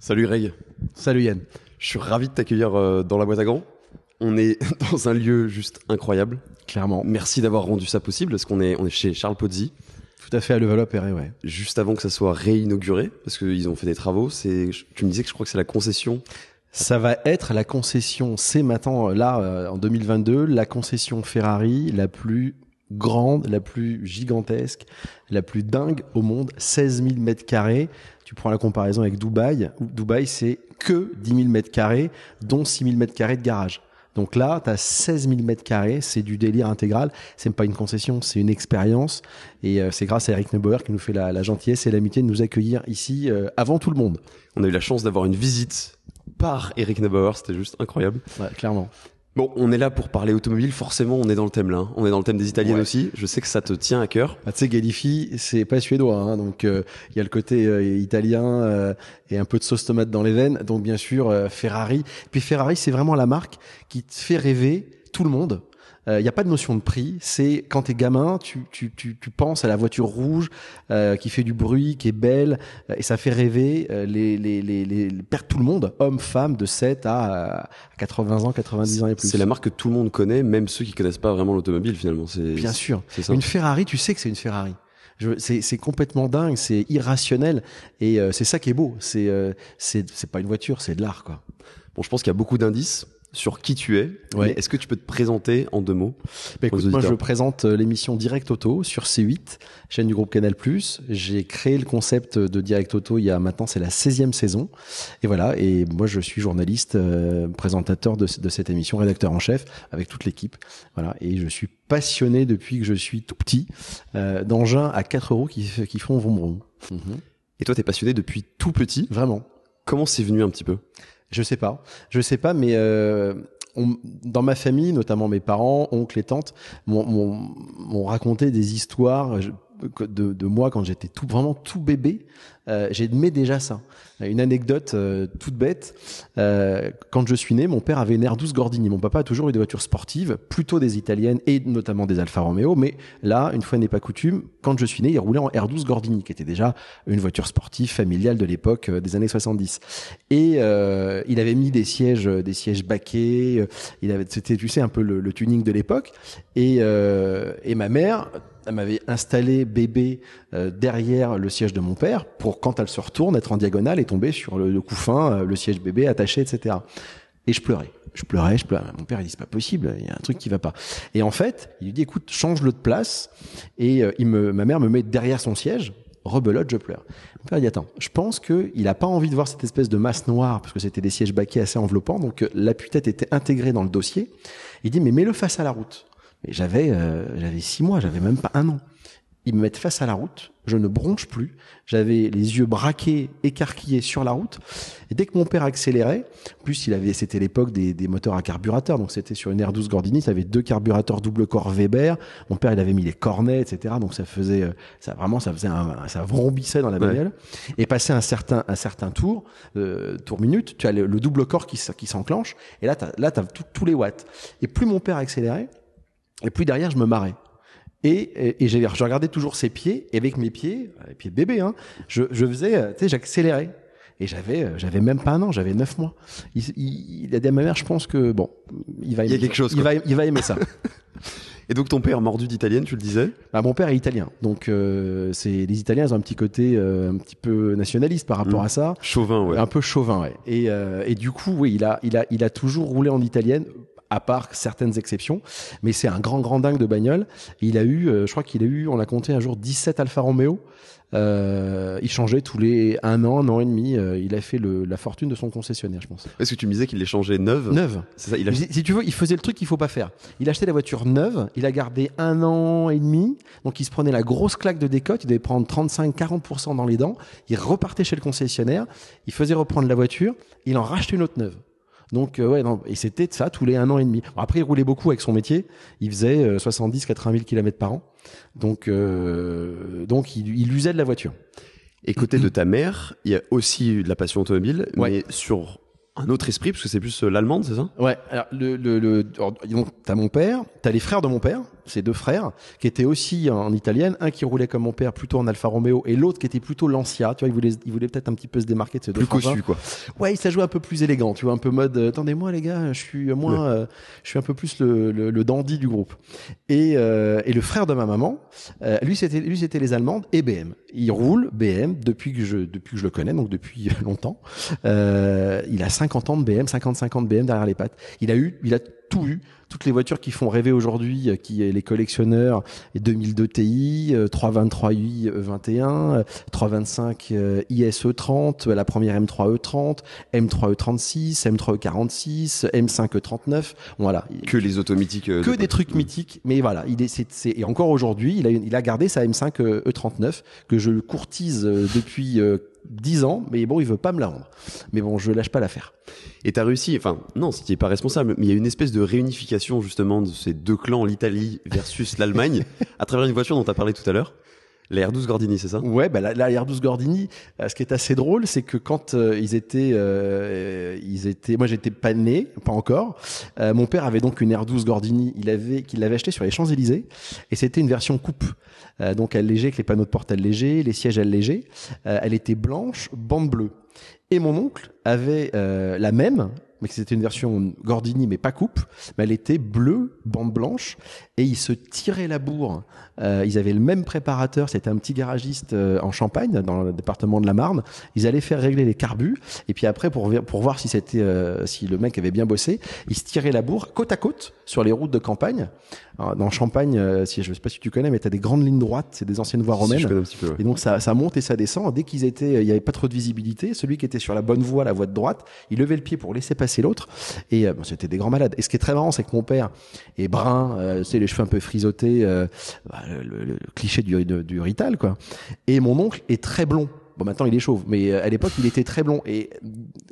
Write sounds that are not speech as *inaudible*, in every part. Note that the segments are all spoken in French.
Salut Ray. Salut Yann. Je suis ravi de t'accueillir euh, dans la boîte à gants. On est *laughs* dans un lieu juste incroyable. Clairement. Merci d'avoir rendu ça possible parce qu'on est, on est chez Charles Pozzi. Tout à fait à Level ouais. Juste avant que ça soit réinauguré, parce qu'ils ont fait des travaux, c'est, tu me disais que je crois que c'est la concession. Ça va être la concession, c'est maintenant, euh, là, euh, en 2022, la concession Ferrari la plus grande, la plus gigantesque, la plus dingue au monde, 16 000 mètres carrés tu prends la comparaison avec Dubaï. Dubaï, c'est que 10 000 mètres carrés, dont 6 000 mètres carrés de garage. Donc là, tu as 16 000 mètres carrés, c'est du délire intégral. C'est pas une concession, c'est une expérience. Et euh, c'est grâce à Eric Neubauer qui nous fait la, gentillesse et l'amitié de nous accueillir ici euh, avant tout le monde. On a eu la chance d'avoir une visite par Eric Neubauer, c'était juste incroyable. Ouais, clairement. Bon, on est là pour parler automobile, forcément, on est dans le thème là. Hein. On est dans le thème des Italiens aussi. Je sais que ça te tient à cœur. Bah, tu sais, Galifi, c'est pas suédois, hein. donc euh, il y a le côté euh, italien euh, et un peu de sauce tomate dans les veines. Donc bien sûr, Ferrari. Puis Ferrari, c'est vraiment la marque qui te fait rêver tout le monde il euh, n'y a pas de notion de prix. C'est quand t'es gamin, tu, tu, tu, tu, penses à la voiture rouge euh, qui fait du bruit, qui est belle, euh, et ça fait rêver les, les, les, tout le monde, hommes, femmes, de 7 à 80 ans, 90 ans et plus. C'est la marque que tout le monde connaît, même ceux qui connaissent pas vraiment l'automobile finalement. Bien sûr. Une Ferrari, tu sais que c'est une Ferrari c'est complètement dingue, c'est irrationnel et c'est ça qui est beau. C'est euh, c'est pas une voiture, c'est de l'art quoi. Bon, je pense qu'il y a beaucoup d'indices sur qui tu es. Est-ce que tu peux te présenter en deux mots bah, Moi, je présente euh, l'émission Direct Auto sur C8, chaîne du groupe Canal+. J'ai créé le concept de Direct Auto il y a maintenant, c'est la 16e saison. Et voilà, et moi, je suis journaliste, euh, présentateur de, cette émission, rédacteur en chef, avec toute l'équipe. Voilà, et je suis passionné depuis que je suis tout petit euh, d'engins à 4 euros qui, font vroom Et toi, tu es passionné depuis tout petit Vraiment. Comment c'est venu un petit peu je sais pas. Je sais pas, mais euh, dans ma famille, notamment mes parents, oncles et tantes, m'ont raconté des histoires. de, moi quand j'étais tout vraiment tout bébé, euh, J'ai j'aimais déjà ça. Une anecdote euh, toute bête. Euh, quand je suis né, mon père avait une R12 Gordini. Mon papa a toujours eu des voitures sportives, plutôt des italiennes et notamment des Alfa Romeo. Mais là, une fois n'est pas coutume, quand je suis né, il roulait en R12 Gordini, qui était déjà une voiture sportive familiale de l'époque euh, des années 70. Et il avait mis des sièges, des sièges baquets. Il avait, c'était, tu sais, un peu le, le tuning de l'époque. Et, et ma mère elle m'avait installé bébé euh, derrière le siège de mon père pour quand elle se retourne être en diagonale et tomber sur le, couffin, euh, le siège bébé attaché, etc. Et je pleurais, je pleurais, je pleurais. Mon père il dit c'est pas possible, il y a un truc qui va pas. Et en fait, il lui dit écoute change-le de place et euh, il me, ma mère me met derrière son siège. Rebelote, je pleure. Mon père dit attends, je pense que il a pas envie de voir cette espèce de masse noire parce que c'était des sièges baquets assez enveloppants, donc l'appui-tête était intégrée dans le dossier. Il dit mais mets-le face à la route j'avais euh, j'avais six mois, j'avais même pas un an. Ils me mettent face à la route, je ne bronche plus, j'avais les yeux braqués, écarquillés sur la route. Et dès que mon père accélérait, plus il avait, c'était l'époque des, des, moteurs à carburateur, donc c'était sur une R12 Gordini, ça avait deux carburateurs double corps Weber. Mon père, il avait mis les cornets, etc. Donc ça faisait, euh, ça vraiment, ça faisait, ça vrombissait dans la bagnole. Et passé un certain, un certain tour, euh, tour minute, tu as le, double corps qui, qui s'enclenche, et là, as, là, t'as tous les watts. Et plus mon père accélérait, et puis derrière, je me marrais. Et, je, regardais toujours ses pieds, et avec mes pieds, euh, les pieds de bébé, hein, je, faisais, euh, tu sais, j'accélérais. Et j'avais, euh, j'avais même pas un an, j'avais neuf mois. Il, a dit à ma mère, je pense que bon, il va, aimer, il y a quelque chose. va, il va aimer ça. *laughs* *laughs* Et donc ton père mordu d'italienne, tu le disais bah, Mon père est italien, donc c'est les Italiens ils ont un petit côté un petit peu nationaliste par rapport mmh. à ça. Chauvin, ouais. Un peu chauvin, ouais. Et, du coup, oui, il a, il a, il a toujours roulé en italienne à part certaines exceptions. Mais c'est un grand, grand dingue de bagnole. Il a eu, euh, je crois qu'il a eu, on l'a compté un jour, 17 Alfa Romeo. Euh, il changeait tous les un an, un an et demi. Euh, il a fait la fortune de son concessionnaire, je pense. Est-ce que tu me disais qu'il les changeait neuf Neuf, si, tu veux, il faisait le truc qu'il faut pas faire. Il achetait la voiture neuve. Il a gardé un an et demi. Donc il se prenait la grosse claque de décote. Il devait prendre 35-40% dans les dents. Il repartait chez le concessionnaire. Il faisait reprendre la voiture. Il en rachetait une autre neuve. Donc, euh, ouais, non, et c'était ça tous les un an et demi. après, il roulait beaucoup avec son métier. Il faisait 70, 80 000 km par an. Donc, euh, donc il, usait de la voiture. Et côté de ta mère, il y a aussi de la passion automobile, mais sur un autre esprit, parce que c'est plus euh, l'allemande, c'est ça Ouais, alors, le, le, t'as mon père, t'as les frères de mon père, ses deux frères, qui étaient aussi en italienne, un qui roulait comme mon père plutôt en Alfa Romeo et l'autre qui était plutôt Lancia, tu vois, il voulait, il voulait peut-être un petit peu se démarquer de ses deux frères. Plus cossu, quoi. Ouais, il joue un peu plus élégant, tu vois, un peu mode, euh, attendez-moi les gars, je suis moins, euh, je suis un peu plus le, le, dandy du groupe. Et, euh, et, le frère de ma maman, lui c'était, lui c'était les Allemandes et BM. Il roule BM depuis que je, depuis que je le connais, donc depuis *laughs* longtemps. il a 50 ans de BM, 55 ans de BM derrière les pattes. Il a eu, il a tout Toutes les voitures qui font rêver aujourd'hui, euh, qui est les collectionneurs, 2002 Ti, 323i 21, 325 ISE 30, la première M3 E30, M3 E36, M3 E46, M5 E39. Voilà. Que les autos euh, Que des trucs mythiques. Mais voilà, il et encore aujourd'hui, il a, il a gardé sa M5 E39 euh, e que je courtise depuis 10 ans, mais bon, il veut pas me la rendre. Mais bon, je lâche pas l'affaire. Et t'as réussi, enfin, non, c'était pas responsable, mais il y a une espèce de réunification justement de ces deux clans, l'Italie versus l'Allemagne, *laughs* à travers une voiture dont t'as parlé tout à l'heure. La R12 Gordini, c'est ça Ouais, bah, la, R12 Gordini, euh, ce qui est assez drôle, c'est que quand euh, ils étaient, euh, ils étaient, moi j'étais pas né, pas encore. Euh, mon père avait donc une R12 Gordini, il avait, qu'il l'avait acheté sur les Champs Élysées, et c'était une version coupe, donc allégée avec les panneaux de porte allégés, les sièges allégés. elle était blanche, bande bleue. Et mon oncle avait la même, mais c'était une version Gordini, mais pas coupe. Mais elle était bleue, bande blanche, et ils se tiraient la bourre. Euh, ils avaient le même préparateur, c'était un petit garagiste euh, en Champagne, dans le département de la Marne. Ils allaient faire régler les carbus, et puis après pour pour voir si c'était euh, si le mec avait bien bossé, ils se tiraient la bourre côte à côte sur les routes de campagne. dans Champagne, si je sais pas si tu connais, mais tu as des grandes lignes droites, c'est des anciennes voies romaines. Et donc ça monte et ça descend. Dès qu'ils étaient, il y avait pas trop de visibilité. Celui qui était sur la bonne voie, la voie de droite, il levait le pied pour laisser passer et l'autre. Et euh, c'était des grands malades. Et ce qui est très marrant, c'est que mon père est brun, c'est euh, les cheveux un peu frisotés, euh, bah, le, cliché du, du, Rital, quoi. Et mon oncle est très blond. Bon, maintenant il est chauve, mais à l'époque il était très blond. Et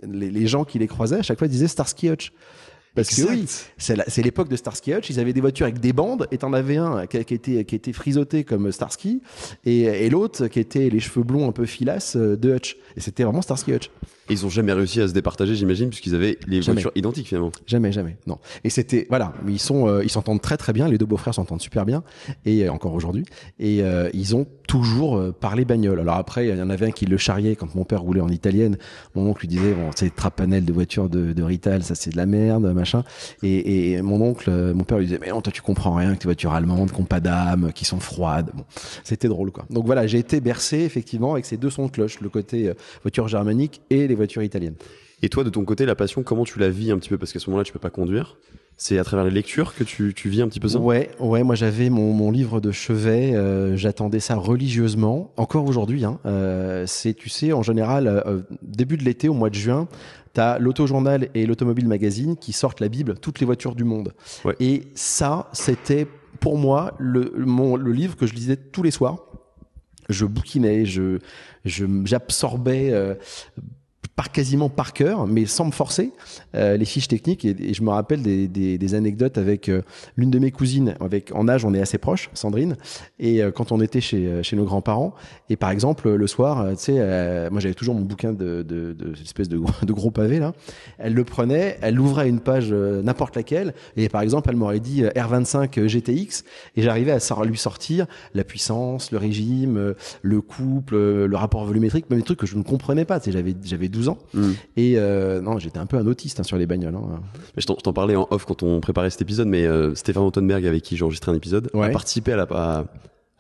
les, gens qui les croisaient à chaque fois disaient Starsky Hutch. Parce que c'est l'époque de Starsky Hutch. Ils avaient des voitures avec des bandes, et t'en avais un qui, était qui était frisoté comme Starsky, et, et l'autre qui était les cheveux blonds un peu filasse de Hutch. Et c'était vraiment Starsky Hutch ils ont jamais réussi à se départager, j'imagine, puisqu'ils avaient les voitures identiques finalement. Jamais, jamais. Non. Et c'était voilà, ils sont, euh, ils s'entendent très très bien. Les deux beaux-frères s'entendent super bien et euh, encore aujourd'hui. Et euh, ils ont toujours parlé bagnole. Alors après, il y en avait un qui le charriait quand mon père roulait en italienne. Mon oncle lui disait bon, c'est trapanel de voitures de, de Rital, ça c'est de la merde, machin. Et, et, mon oncle, mon père lui disait mais non, toi tu comprends rien que tes voitures allemandes, qui n'ont pas d'âme, qui sont froides. Bon, c'était drôle quoi. Donc voilà, j'ai été bercé effectivement avec ces deux sons de cloche, le côté voiture germanique et les voitures italiennes. Et toi, de ton côté, la passion, comment tu la vis un petit peu Parce qu'à ce moment-là, tu peux pas conduire. C'est à travers les lectures que tu, tu vis un petit peu ça Ouais, ouais. Moi, j'avais mon, mon livre de chevet. Euh, j'attendais ça religieusement. Encore aujourd'hui. Hein, euh, c'est, tu sais, en général, euh, début de l'été, au mois de juin, tu lauto l'autojournal et l'automobile magazine qui sortent la Bible, toutes les voitures du monde. Et ça, c'était pour moi le, mon, le livre que je lisais tous les soirs. Je bouquinais, je, j'absorbais par quasiment par cœur, mais sans me forcer, euh, les fiches techniques. Et, je me rappelle des, des, des anecdotes avec euh, l'une de mes cousines, avec en âge on est assez proche, Sandrine. Et euh, quand on était chez, chez nos grands-parents, et par exemple le soir, tu sais, moi j'avais toujours mon bouquin de, de, de espèce de, *laughs* de gros pavé là. Elle le prenait, elle ouvrait une page n'importe laquelle, et par exemple elle m'aurait dit R25 GTX, et j'arrivais à lui sortir la puissance, le régime, le couple, le rapport volumétrique, même des trucs que je ne comprenais pas. Tu sais, j'avais j'avais 12 Hmm. Et euh, non, j'étais un peu un autiste hein, sur les bagnoles. Hein. Mais je t'en parlais en off quand on préparait cet épisode, mais euh, Stéphane Antonberg, avec qui j'ai enregistré un épisode, a participé à la,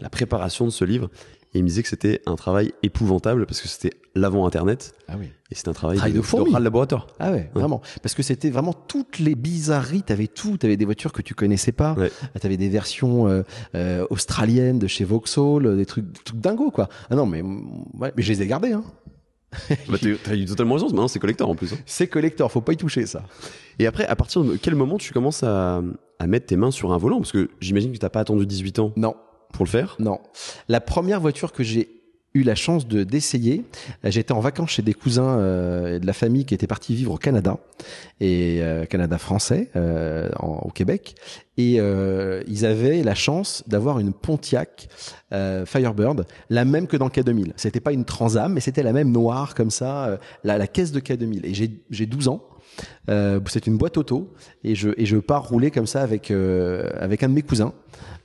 la préparation de ce livre. Et il me disait que c'était un travail épouvantable parce que c'était l'avant Internet. Ah Et c'était un travail, de, de, laboratoire. Ah ouais, vraiment. Parce que c'était vraiment toutes les bizarreries. T'avais tout. T'avais des voitures que tu connaissais pas. tu T'avais des versions euh, australiennes de chez Vauxhall, des trucs, trucs dingos quoi. Ah non, mais ouais, mais je les ai gardés. Hein. *laughs* bah t'as eu totalement raison, maintenant c'est collector en plus. Hein. C'est collector, faut pas y toucher ça. Et après, à partir de quel moment tu commences à, à mettre tes mains sur un volant Parce que j'imagine que t'as pas attendu 18 ans. Non. Pour le faire Non. La première voiture que j'ai eu la chance de d'essayer. Euh, j'étais en vacances chez des cousins euh, de la famille qui étaient partis vivre au Canada et euh, Canada français au Québec et ils avaient la chance d'avoir une Pontiac Firebird, la même que dans K2000. C'était pas une Transam, mais c'était la même noire comme ça, la, la caisse de K2000. Et j'ai 12 ans. c'est une boîte auto et je, et je pars rouler comme ça avec, avec un de mes cousins.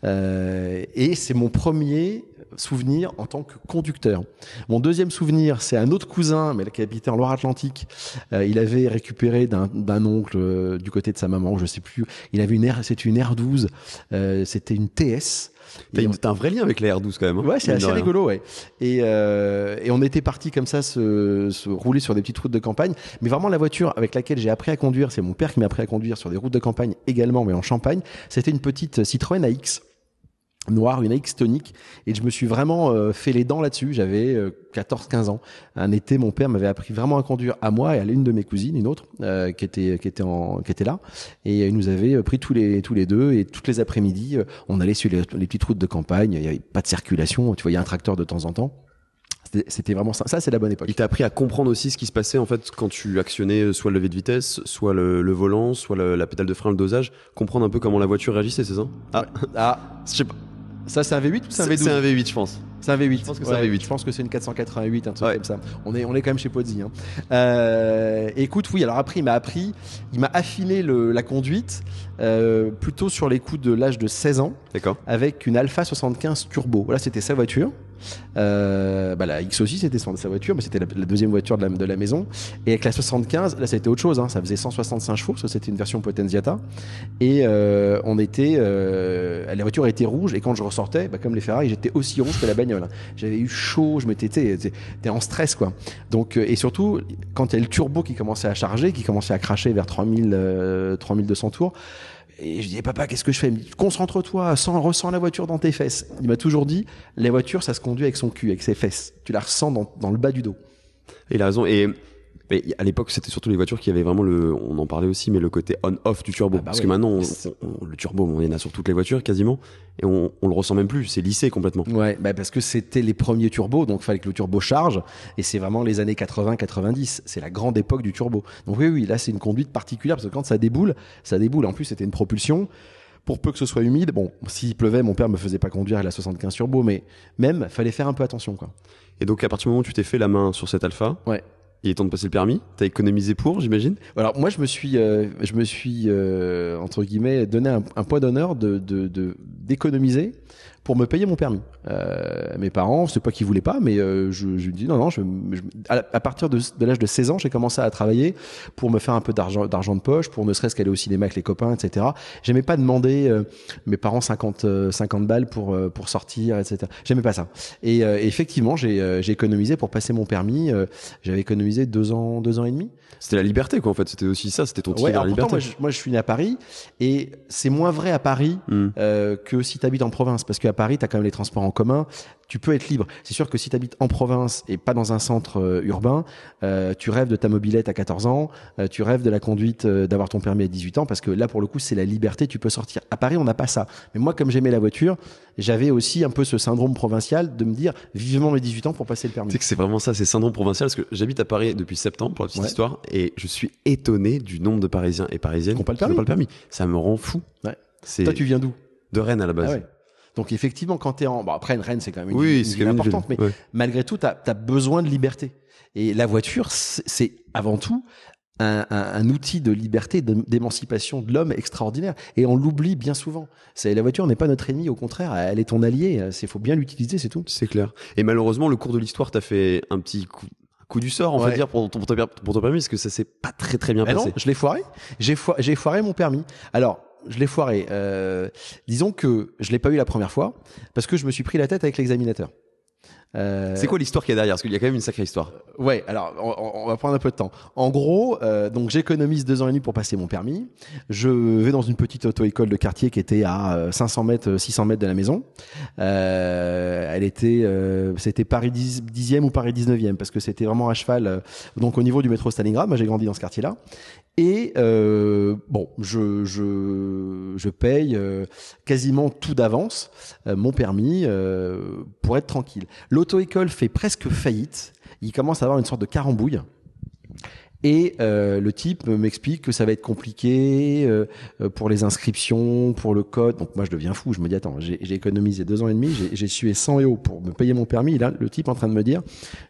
et c'est mon premier souvenir en tant que conducteur. Mon deuxième souvenir, c'est un autre cousin, mais qui habitait en Loire-Atlantique. Euh, il avait récupéré d'un oncle euh, du côté de sa maman, je sais plus. Il avait une R, c'était une R12, euh, c'était une TS. T'as un vrai lien avec la R12 quand même. Hein, ouais, c'est assez rigolo, ouais. Et, on était parti comme ça se, se, rouler sur des petites routes de campagne. Mais vraiment, la voiture avec laquelle j'ai appris à conduire, c'est mon père qui m'a appris à conduire sur des routes de campagne également, mais en Champagne, c'était une petite Citroën AX noir, une x tonique. Et je me suis vraiment euh, fait les dents là-dessus. J'avais 14-15 euh, ans. Un été, mon père m'avait appris vraiment à conduire à moi et à l'une de mes cousines, une autre, euh, qui était qui était en là. Et il nous avait pris tous les tous les deux et toutes les après-midi, on allait sur les, petites routes de campagne. Il y avait pas de circulation. Tu voyais un tracteur de temps en temps c'était vraiment ça. c'est la bonne époque. Il t'a appris à comprendre aussi ce qui se passait en fait quand tu actionnais soit le levier de vitesse, soit le, volant, soit la pédale de frein, le dosage. Comprendre un peu comment la voiture réagissait, c'est ça Ah, ah, je sais pas. Ça, c'est un V8 ou c'est un V12 C'est un V8, je pense. C'est un V8. Je pense que c'est un V8. Je pense que c'est une 488, un truc comme ça. On est, on est quand même chez Pozzi. Hein. Euh, écoute, oui, alors après, il m'a appris, il m'a affiné la conduite euh, plutôt sur les coups de l'âge de 16 ans. D'accord. Avec une Alpha 75 Turbo. Voilà, c'était sa voiture. Euh, bah, la X aussi, c'était sa voiture, mais c'était la, deuxième voiture de la, de la, maison. Et avec la 75, là, ça a été autre chose. Hein. Ça faisait 165 chevaux, que c'était une version Potenziata. Et euh, on était, euh, la voiture était rouge. Et quand je ressortais, bah, comme les Ferrari, j'étais aussi rouge que la bagnole. J'avais eu chaud, je m'étais, en stress quoi. Donc et surtout quand il y a le turbo qui commençait à charger, qui commençait à cracher vers 3000, 3200 tours. Et je disais, papa, qu'est-ce que je fais Il concentre-toi, ressens la voiture dans tes fesses. Il m'a toujours dit, la voiture, ça se conduit avec son cul, avec ses fesses. Tu la ressens dans, le bas du dos. Il a raison. Et mais à l'époque, c'était surtout les voitures qui avaient vraiment le. On en parlait aussi, mais le côté on-off du turbo. Ah bah parce que maintenant, le turbo, on en a sur toutes les voitures quasiment. Et on, le ressent même plus. C'est lissé complètement. Ouais, bah parce que c'était les premiers turbos. Donc, il fallait que le turbo charge. Et c'est vraiment les années 80-90. C'est la grande époque du turbo. Donc, oui, oui, là, c'est une conduite particulière. Parce que quand ça déboule, ça déboule. En plus, c'était une propulsion pour peu que ce soit humide, bon, s'il pleuvait, mon père me faisait pas conduire à la 75 turbo, mais même, fallait faire un peu attention, quoi. Et donc, à partir du moment où tu t'es fait la main sur cet alpha, ouais. Il est temps de passer le permis. T'as économisé pour, j'imagine. Alors moi, je me suis, euh, je me suis euh, entre guillemets donné un, un poids d'honneur de d'économiser pour me payer mon permis. Euh, mes parents, c'est pas qu'ils voulaient pas, mais euh, je, je me dis non, non, je, à, partir de, de l'âge de 16 ans, j'ai commencé à travailler pour me faire un peu d'argent, d'argent de poche, pour ne serait-ce qu'aller au cinéma avec les copains, etc. J'aimais pas demander euh, mes parents 50, 50 euh, balles pour, pour sortir, etc. J'aimais pas ça. Et, effectivement, j'ai, j'ai économisé pour passer mon permis. J'avais économisé deux ans, deux ans et demi. C'était la liberté, quoi, en fait. C'était aussi ça, c'était ton tir ouais, la liberté. moi, je, moi, je, suis né à Paris et c'est moins vrai à Paris hmm. que si tu habites en province parce que à Paris, tu as quand même les transports en commun, tu peux être libre. C'est sûr que si tu habites en province et pas dans un centre euh, urbain, euh, tu rêves de ta mobilette à 14 ans, euh, tu rêves de la conduite, d'avoir ton permis à 18 ans, parce que là, pour le coup, c'est la liberté, tu peux sortir. À Paris, on n'a pas ça. Mais moi, comme j'aimais la voiture, j'avais aussi un peu ce syndrome provincial de me dire vivement mes 18 ans pour passer le permis. Tu sais que c'est vraiment ça, c'est syndrome provincial, parce que j'habite à Paris depuis septembre, pour la petite histoire, et je suis étonné du nombre de Parisiens et Parisiennes qui n'ont pas, le permis. Ça me rend fou. Toi, tu viens d'où De Rennes à la base. Ah donc effectivement, quand tu es en... Bon, après, une reine, c'est quand même une, oui, importante, mais malgré tout, tu as, besoin de liberté. Et la voiture, c'est avant tout un, outil de liberté, d'émancipation de l'homme extraordinaire. Et on l'oublie bien souvent. La voiture n'est pas notre ennemi, au contraire, elle est ton allié. Il faut bien l'utiliser, c'est tout. C'est clair. Et malheureusement, le cours de l'histoire t'a fait un petit coup, du sort, on va dire, pour ton, permis, parce que ça s'est pas très très bien ah passé. je l'ai foiré. J'ai foiré, mon permis. Alors, je l'ai foiré. Euh, disons que je l'ai pas eu la première fois parce que je me suis pris la tête avec l'examinateur. Euh, C'est quoi l'histoire qui est derrière Parce qu'il y a quand même une sacrée histoire. Ouais, alors on, va prendre un peu de temps. En gros, euh, donc j'économise deux ans et demi pour passer mon permis. Je vais dans une petite auto-école de quartier qui était à 500 mètres, 600 mètres de la maison. elle était, c'était Paris 10, e ou Paris 19e parce que c'était vraiment à cheval. donc au niveau du métro Stalingrad, moi j'ai grandi dans ce quartier-là. Et euh, bon, je, je, je paye euh, quasiment tout d'avance, euh, mon permis, pour être tranquille. L'auto-école fait presque faillite. Il commence à avoir une sorte de carambouille. Et euh, le type m'explique que ça va être compliqué euh, pour les inscriptions, pour le code. Donc moi je deviens fou, je me dis attends, j'ai économisé deux ans et demi, j'ai sué 100 euros pour me payer mon permis. Et là le type en train de me dire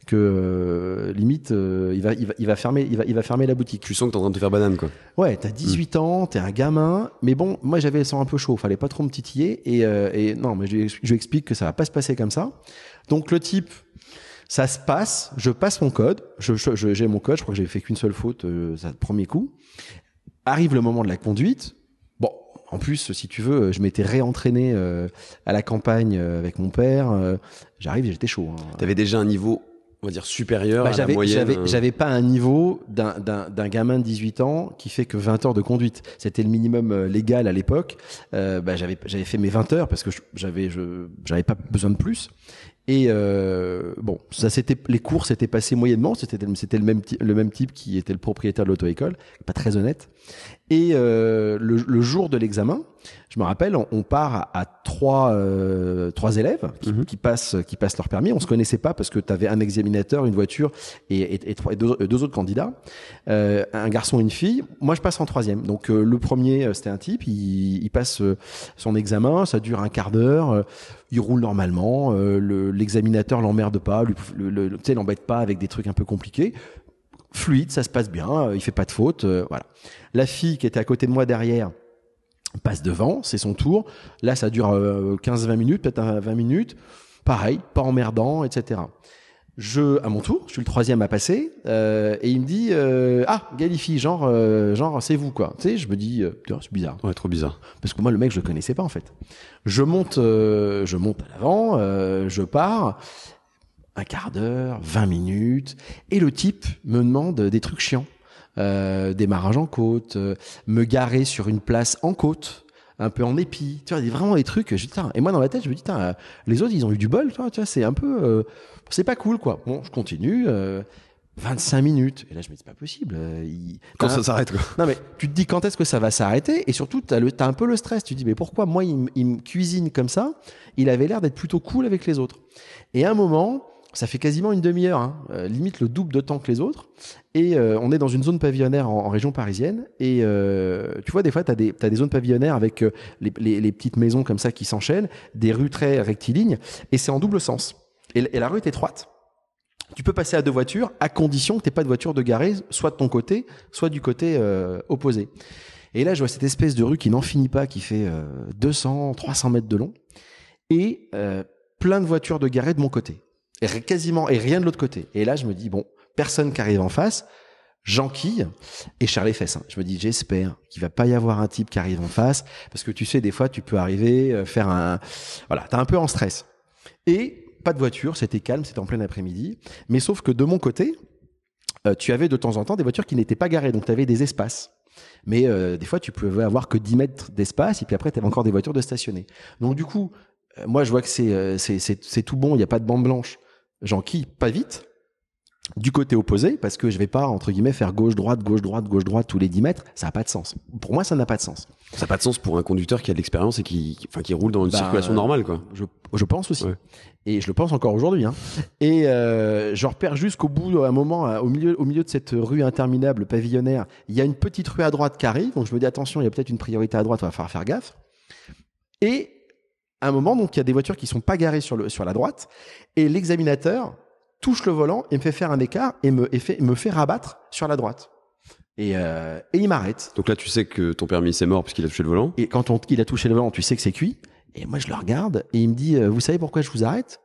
que euh, limite il va, il, va, il, va, fermer, il va, il va fermer la boutique. Tu sens que t'es en train de te faire banane quoi. Ouais, t'as 18 mm. ans, t'es un gamin, mais bon, moi j'avais le sang un peu chaud, fallait pas trop me titiller. Et, et non, mais je, je lui explique que ça va pas se passer comme ça. Donc le type ça se passe, je passe mon code, j'ai je, mon code, je crois que j'ai fait qu'une seule faute, euh, ça, premier coup. Arrive le moment de la conduite. Bon, en plus, si tu veux, je m'étais réentraîné euh, à la campagne euh, avec mon père. Euh, j'arrive, j'étais chaud. tu hein. T'avais déjà un niveau on va dire supérieur bah, à j'avais, la J'avais, pas un niveau d'un, gamin de 18 ans qui fait que 20 heures de conduite. C'était le minimum légal à l'époque. Bah, j'avais, fait mes 20 heures parce que j'avais pas besoin de plus. Et euh, bon, ça c'était les cours s'étaient passés moyennement. C'était le même le même type qui était le propriétaire de l'auto-école, pas très honnête. Et euh, le, jour de l'examen, je me rappelle, on, part à, euh, trois, élèves mhm. qui, passent, leur permis. On ne se connaissait pas parce que tu avais un examinateur, une voiture et, deux, autres candidats, euh, un garçon et une fille. Moi, je passe en troisième. Donc le premier, c'était un type, il, passe son examen, ça dure un quart d'heure, il roule normalement, l'examinateur ne l'emmerde pas, lui, le, l'embête pas avec des trucs un peu compliqués fluide, ça se passe bien, euh, il fait pas de faute, euh, voilà. La fille qui était à côté de moi derrière passe devant, c'est son tour. Là, ça dure 15-20 euh, minutes, peut-être 20 minutes. Pareil, pas emmerdant, etc. Je, à mon tour, je suis le troisième à passer, et il me dit ah Galifi, genre genre c'est vous quoi. Tu sais, je me dis c'est bizarre. Ouais, trop bizarre. Parce que moi le mec je le connaissais pas en fait. Je monte, je monte à l'avant, je pars, un quart d'heure, 20 minutes, et le type me demande des trucs chiants. Euh, démarrage en côte, euh, me garer sur une place en côte, un peu en épi, tu vois, vraiment des trucs. et moi dans la tête, je me dis, euh, les autres, ils ont eu du bol, tu c'est un peu, c'est pas cool, quoi. Bon, je continue. 25 minutes. Et là, je me dis, c'est pas possible. Quand ça s'arrête, quoi. Non, mais tu te dis, quand est-ce que ça va s'arrêter Et surtout, tu le... un peu le stress. Tu te dis, mais pourquoi moi, il, me cuisine comme ça Il avait l'air d'être plutôt cool avec les autres. Et à un moment, ça fait quasiment une demi-heure, hein. euh, limite le double de temps que les autres. Et euh, on est dans une zone pavillonnaire en, région parisienne. Et euh, tu vois, des fois, tu as, des zones pavillonnaires avec les, petites maisons comme ça qui s'enchaînent, des rues très rectilignes, et c'est en double sens. Et, la rue est étroite. Tu peux passer à deux voitures à condition que tu pas de voiture de garée, soit de ton côté, soit du côté opposé. Et là, je vois cette espèce de rue qui n'en finit pas, qui fait 200, 300 mètres de long, et plein de voitures de garée de mon côté et quasiment et rien de l'autre côté. Et là, je me dis bon, personne qui arrive en face, j'enquille et Charlie Fess. Hein. Je me dis j'espère qu'il va pas y avoir un type qui arrive en face parce que tu sais des fois tu peux arriver euh, faire un voilà, t'es un peu en stress. Et pas de voiture, c'était calme, c'était en plein après-midi, mais sauf que de mon côté, euh, tu avais de temps en temps des voitures qui n'étaient pas garées, donc tu avais des espaces. Mais euh, des fois, tu pouvais avoir que 10 mètres d'espace, et puis après, tu avais encore des voitures de stationner. Donc du coup, moi, je vois que c'est, c'est tout bon, il n'y a pas de bande blanche j'enquille pas vite du côté opposé parce que je vais pas entre guillemets faire gauche droite gauche droite gauche droite tous les 10 mètres ça a pas de sens pour moi ça n'a pas de sens ça n'a pas de sens pour un conducteur qui a de l'expérience et qui enfin qui roule dans une bah, circulation normale quoi je, pense aussi et je le pense encore aujourd'hui hein. et euh, je repère jusqu'au bout d'un un moment euh, au milieu au milieu de cette rue interminable pavillonnaire il y a une petite rue à droite qui arrive donc je me dis attention il y a peut-être une priorité à droite on va falloir faire gaffe et à un moment, donc, il y a des voitures qui sont pas garées sur, le, sur la droite, et l'examinateur touche le volant et me fait faire un écart et me, fait, me fait rabattre sur la droite. Euh, et, il m'arrête. Donc là, tu sais que ton permis, c'est mort parce qu'il a touché le volant. Et quand il a touché le volant, tu sais que c'est cuit. Et moi, je le regarde et il me dit, euh, vous savez pourquoi je vous arrête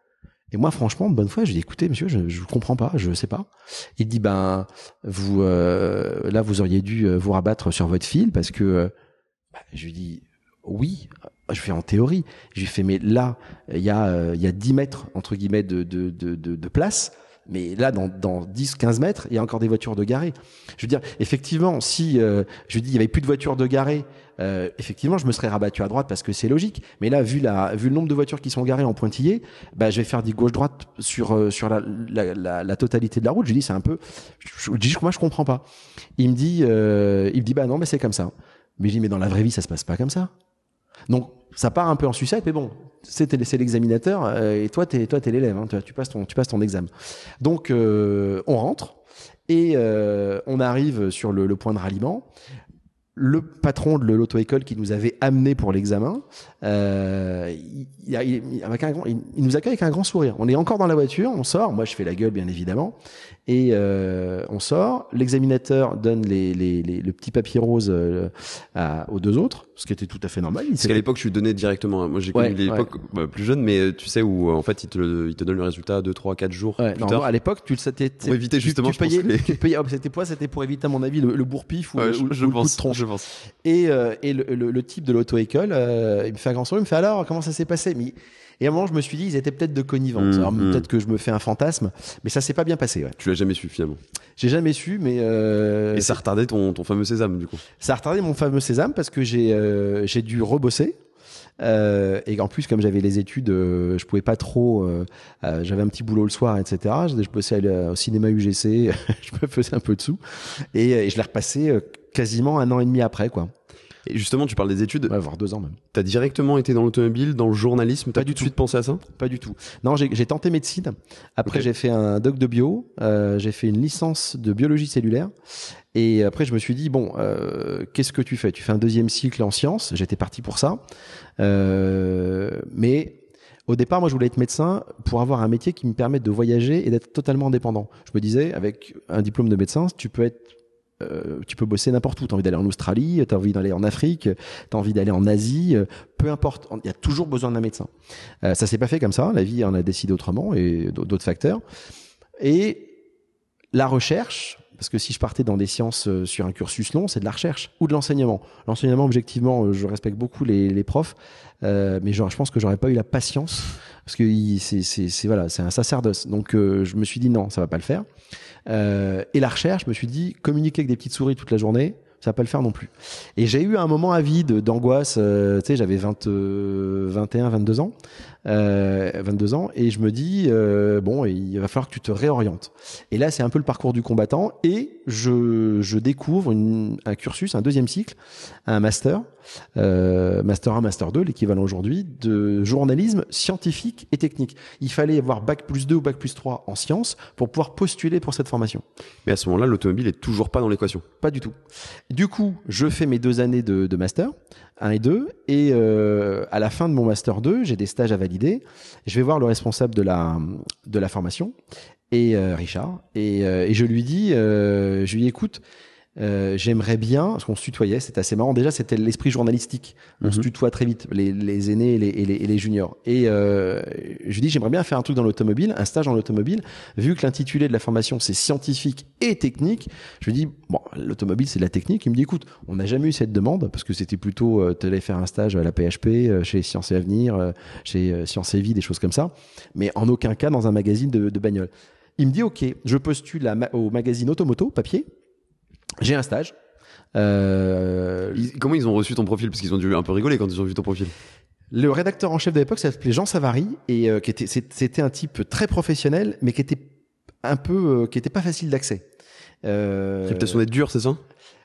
Et moi, franchement, bonne fois, je dis, écoutez, monsieur, je ne comprends pas, je sais pas. Il dit, ben, vous, euh, là, vous auriez dû vous rabattre sur votre fil parce que, ben, je lui dis, oui, je fais en théorie. J'ai fait, mais là, il y a, euh, il y a 10 mètres, entre guillemets, de, de, de, de place. Mais là, dans, dans 10, 15 mètres, il y a encore des voitures de garer. Je veux dire, effectivement, si euh, je dis il n'y avait plus de voitures de garer, euh, effectivement, je me serais rabattu à droite parce que c'est logique. Mais là, vu, la, vu le nombre de voitures qui sont garées en pointillés bah, je vais faire du gauche-droite sur, sur la, la, la, totalité de la route. Je lui dis, c'est un peu. Je, je, moi, je comprends pas. Il me dit, il me dit bah non, mais c'est comme ça. Mais je dis, mais dans la vraie vie, ça se passe pas comme ça. Donc, ça part un peu en sucette, mais bon, c'est l'examinateur euh, et toi, hein, tu es, l'élève. tu, passes ton, tu examen. Donc, euh, on rentre et euh, on arrive sur le, point de ralliement le patron de l'auto-école qui nous avait amené pour l'examen, il, il, nous accueille avec un grand sourire. On est encore dans la voiture, on sort, moi je fais la gueule bien évidemment, et on sort, l'examinateur donne le petit papier rose aux deux autres, ce qui était tout à fait normal. Parce qu'à l'époque, tu donnais directement. Hein. Moi, j'ai connu l'époque bah, plus jeune, mais euh, tu sais où euh, en fait, ils te, te donnent le résultat 2, 3, 4 jours non, à l'époque, tu le savais. Pour éviter justement. Tu, payais. Oh, c'était C'était pour éviter, à mon avis, le, bourpif ou, je, pense, le coup Je pense. Et, euh, et le, type de l'auto-école, il me fait un grand sourire, il me fait alors, comment ça s'est passé mais, et à un moment, je me suis dit, ils étaient peut-être de connivence. Mmh, mmh. peut-être que je me fais un fantasme, mais ça s'est pas bien passé. Tu l'as jamais su finalement. J'ai jamais su, mais. Euh, et ça retardait ton, ton fameux sésame du coup. Ça retardait mon fameux sésame parce que j'ai euh, dû rebosser. Euh, et en plus, comme j'avais les études, je je pouvais pas trop. j'avais un petit boulot le soir, etc. Je bossais au cinéma UGC, *laughs* je me faisais un peu de sous, et, et je l'ai repassé quasiment un an et demi après, quoi justement, tu parles des études. avoir voire deux ans même. T'as directement été dans l'automobile, dans le journalisme. T'as du tout de suite pensé à ça Pas du tout. Non, j'ai tenté médecine. Après, j'ai fait un doc de bio. Euh, j'ai fait une licence de biologie cellulaire. Et après, je me suis dit bon, euh, qu'est-ce que tu fais Tu fais un deuxième cycle en sciences. J'étais parti pour ça. Euh, mais au départ, moi, je voulais être médecin pour avoir un métier qui me permette de voyager et d'être totalement indépendant. Je me disais, avec un diplôme de médecin, tu peux être euh, tu peux bosser n'importe où. Tu as envie d'aller en Australie, tu as envie d'aller en Afrique, tu as envie d'aller en Asie, euh, peu importe. Il y a toujours besoin d'un médecin. Euh, ça s'est pas fait comme ça. La vie en a décidé autrement et d'autres facteurs. Et la recherche, parce que si je partais dans des sciences sur un cursus long, c'est de la recherche ou de l'enseignement. L'enseignement, objectivement, je respecte beaucoup les, profs, mais je pense que j'aurais pas eu la patience parce que c'est voilà, c'est un sacerdoce. Donc je me suis dit non, ça va pas le faire. Euh, et la recherche, je me suis dit, communiquer avec des petites souris toute la journée, ça va pas le faire non plus. Et j'ai eu un moment avide d'angoisse, euh, tu sais, j'avais 21, 22 euh, ans, euh, 22 ans, et je me dis, bon, il va falloir que tu te réorientes. Et là, c'est un peu le parcours du combattant, et je, découvre un cursus, un deuxième cycle, un master, euh, master 1, Master 2, l'équivalent aujourd'hui, de journalisme scientifique et technique. Il fallait avoir Bac plus 2 ou Bac plus 3 en sciences pour pouvoir postuler pour cette formation. Mais à ce moment-là, l'automobile est toujours pas dans l'équation. Pas du tout. Du coup, je fais mes deux années de, Master 1 et 2, et euh, à la fin de mon Master 2, j'ai des stages à valider. Je vais voir le responsable de la, de la formation, et euh, Richard, et, je lui dis, je lui écoute, euh, j'aimerais bien, parce qu'on se tutoyait, c'était assez marrant. Déjà, c'était l'esprit journalistique. On se mhm. tutoie très vite, les, aînés et les, juniors. Et euh, je je dis, j'aimerais bien faire un truc dans l'automobile, un stage dans l'automobile. Vu que l'intitulé de la formation, c'est scientifique et technique, je lui dis, bon, l'automobile, c'est de la technique. Il me dit, écoute, on n'a jamais eu cette demande, parce que c'était plutôt, tu euh, t'allais faire un stage à la PHP, chez Sciences et Avenir, chez Sciences et Vie, des choses comme ça. Mais en aucun cas dans un magazine de, bagnole. Il me dit, ok, je postule au magazine Automoto, papier j'ai un stage. Euh, comment ils ont reçu ton profil Parce qu'ils ont dû un peu rigoler quand ils ont vu ton profil. Le rédacteur en chef de l'époque s'appelait Jean Savary et euh, qui était c'était un type très professionnel, mais qui était un peu euh, qui était pas facile d'accès. Euh... Réputation dur, c'est ça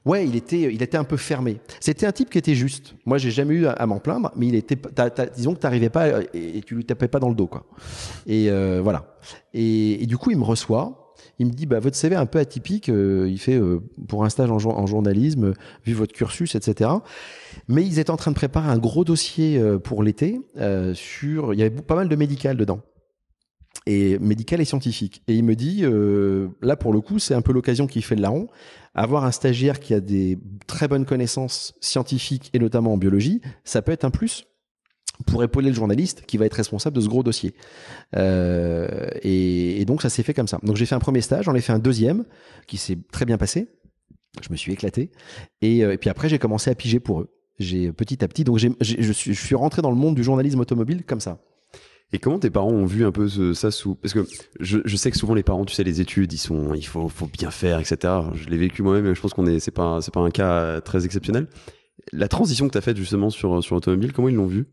Ouais, il était, il était un peu fermé. C'était un type qui était juste. Moi, j'ai jamais eu à, m'en plaindre, mais il était, disons que t'arrivais pas et, tu lui tapais pas dans le dos, quoi. Et voilà. et, du coup, il me reçoit il me dit bah, votre CV est un peu atypique, euh, il fait euh, pour un stage en, journalisme, euh, vu votre cursus, etc. Mais ils étaient en train de préparer un gros dossier pour l'été sur, il y avait pas mal de médical dedans et médical et scientifique. Et il me dit, là pour le coup, c'est un peu l'occasion qui fait de larron. Avoir un stagiaire qui a des très bonnes connaissances scientifiques et notamment en biologie, ça peut être un plus pour épauler le journaliste qui va être responsable de ce gros dossier. Euh, et, donc ça s'est fait comme ça. Donc j'ai fait un premier stage, j'en ai fait un deuxième qui s'est très bien passé. Je me suis éclaté. Et, euh, puis après j'ai commencé à piger pour eux. J'ai petit à petit, donc je, suis, je suis rentré dans le monde du journalisme automobile comme ça. Et comment tes parents ont vu un peu ça sous parce que je, sais que souvent les parents tu sais les études ils sont il faut faut bien faire etc je l'ai vécu moi-même je pense qu'on est c'est pas c'est pas un cas très exceptionnel la transition que tu as faite justement sur sur automobile comment ils l'ont vu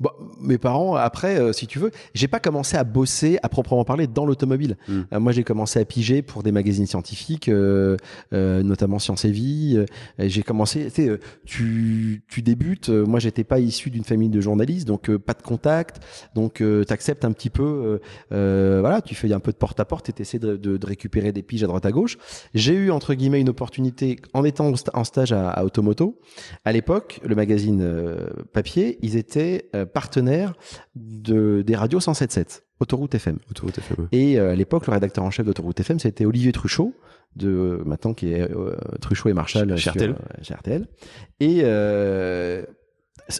bah, mes parents, après, euh, si tu veux, j'ai pas commencé à bosser à proprement parler dans l'automobile. Hmm. Euh, moi, j'ai commencé à piger pour des magazines scientifiques, euh, notamment Science et Vie. j'ai commencé, tu, tu, débutes. moi, j'étais pas issu d'une famille de journalistes, donc pas de contact. Donc, t'acceptes un petit peu, voilà, tu fais un peu de porte à porte et t'essaies de, de, de, récupérer des piges à droite à gauche. J'ai eu entre guillemets une opportunité en étant en stage à, à Automoto. À l'époque, le magazine papier, ils étaient partenaire de, des radios 177, Autoroute FM. Autoroute FM Et euh, à l'époque, le rédacteur en chef d'Autoroute FM, c'était Olivier Truchot, de, euh, maintenant qui est euh, Truchot et Marshall chez, RTL. Et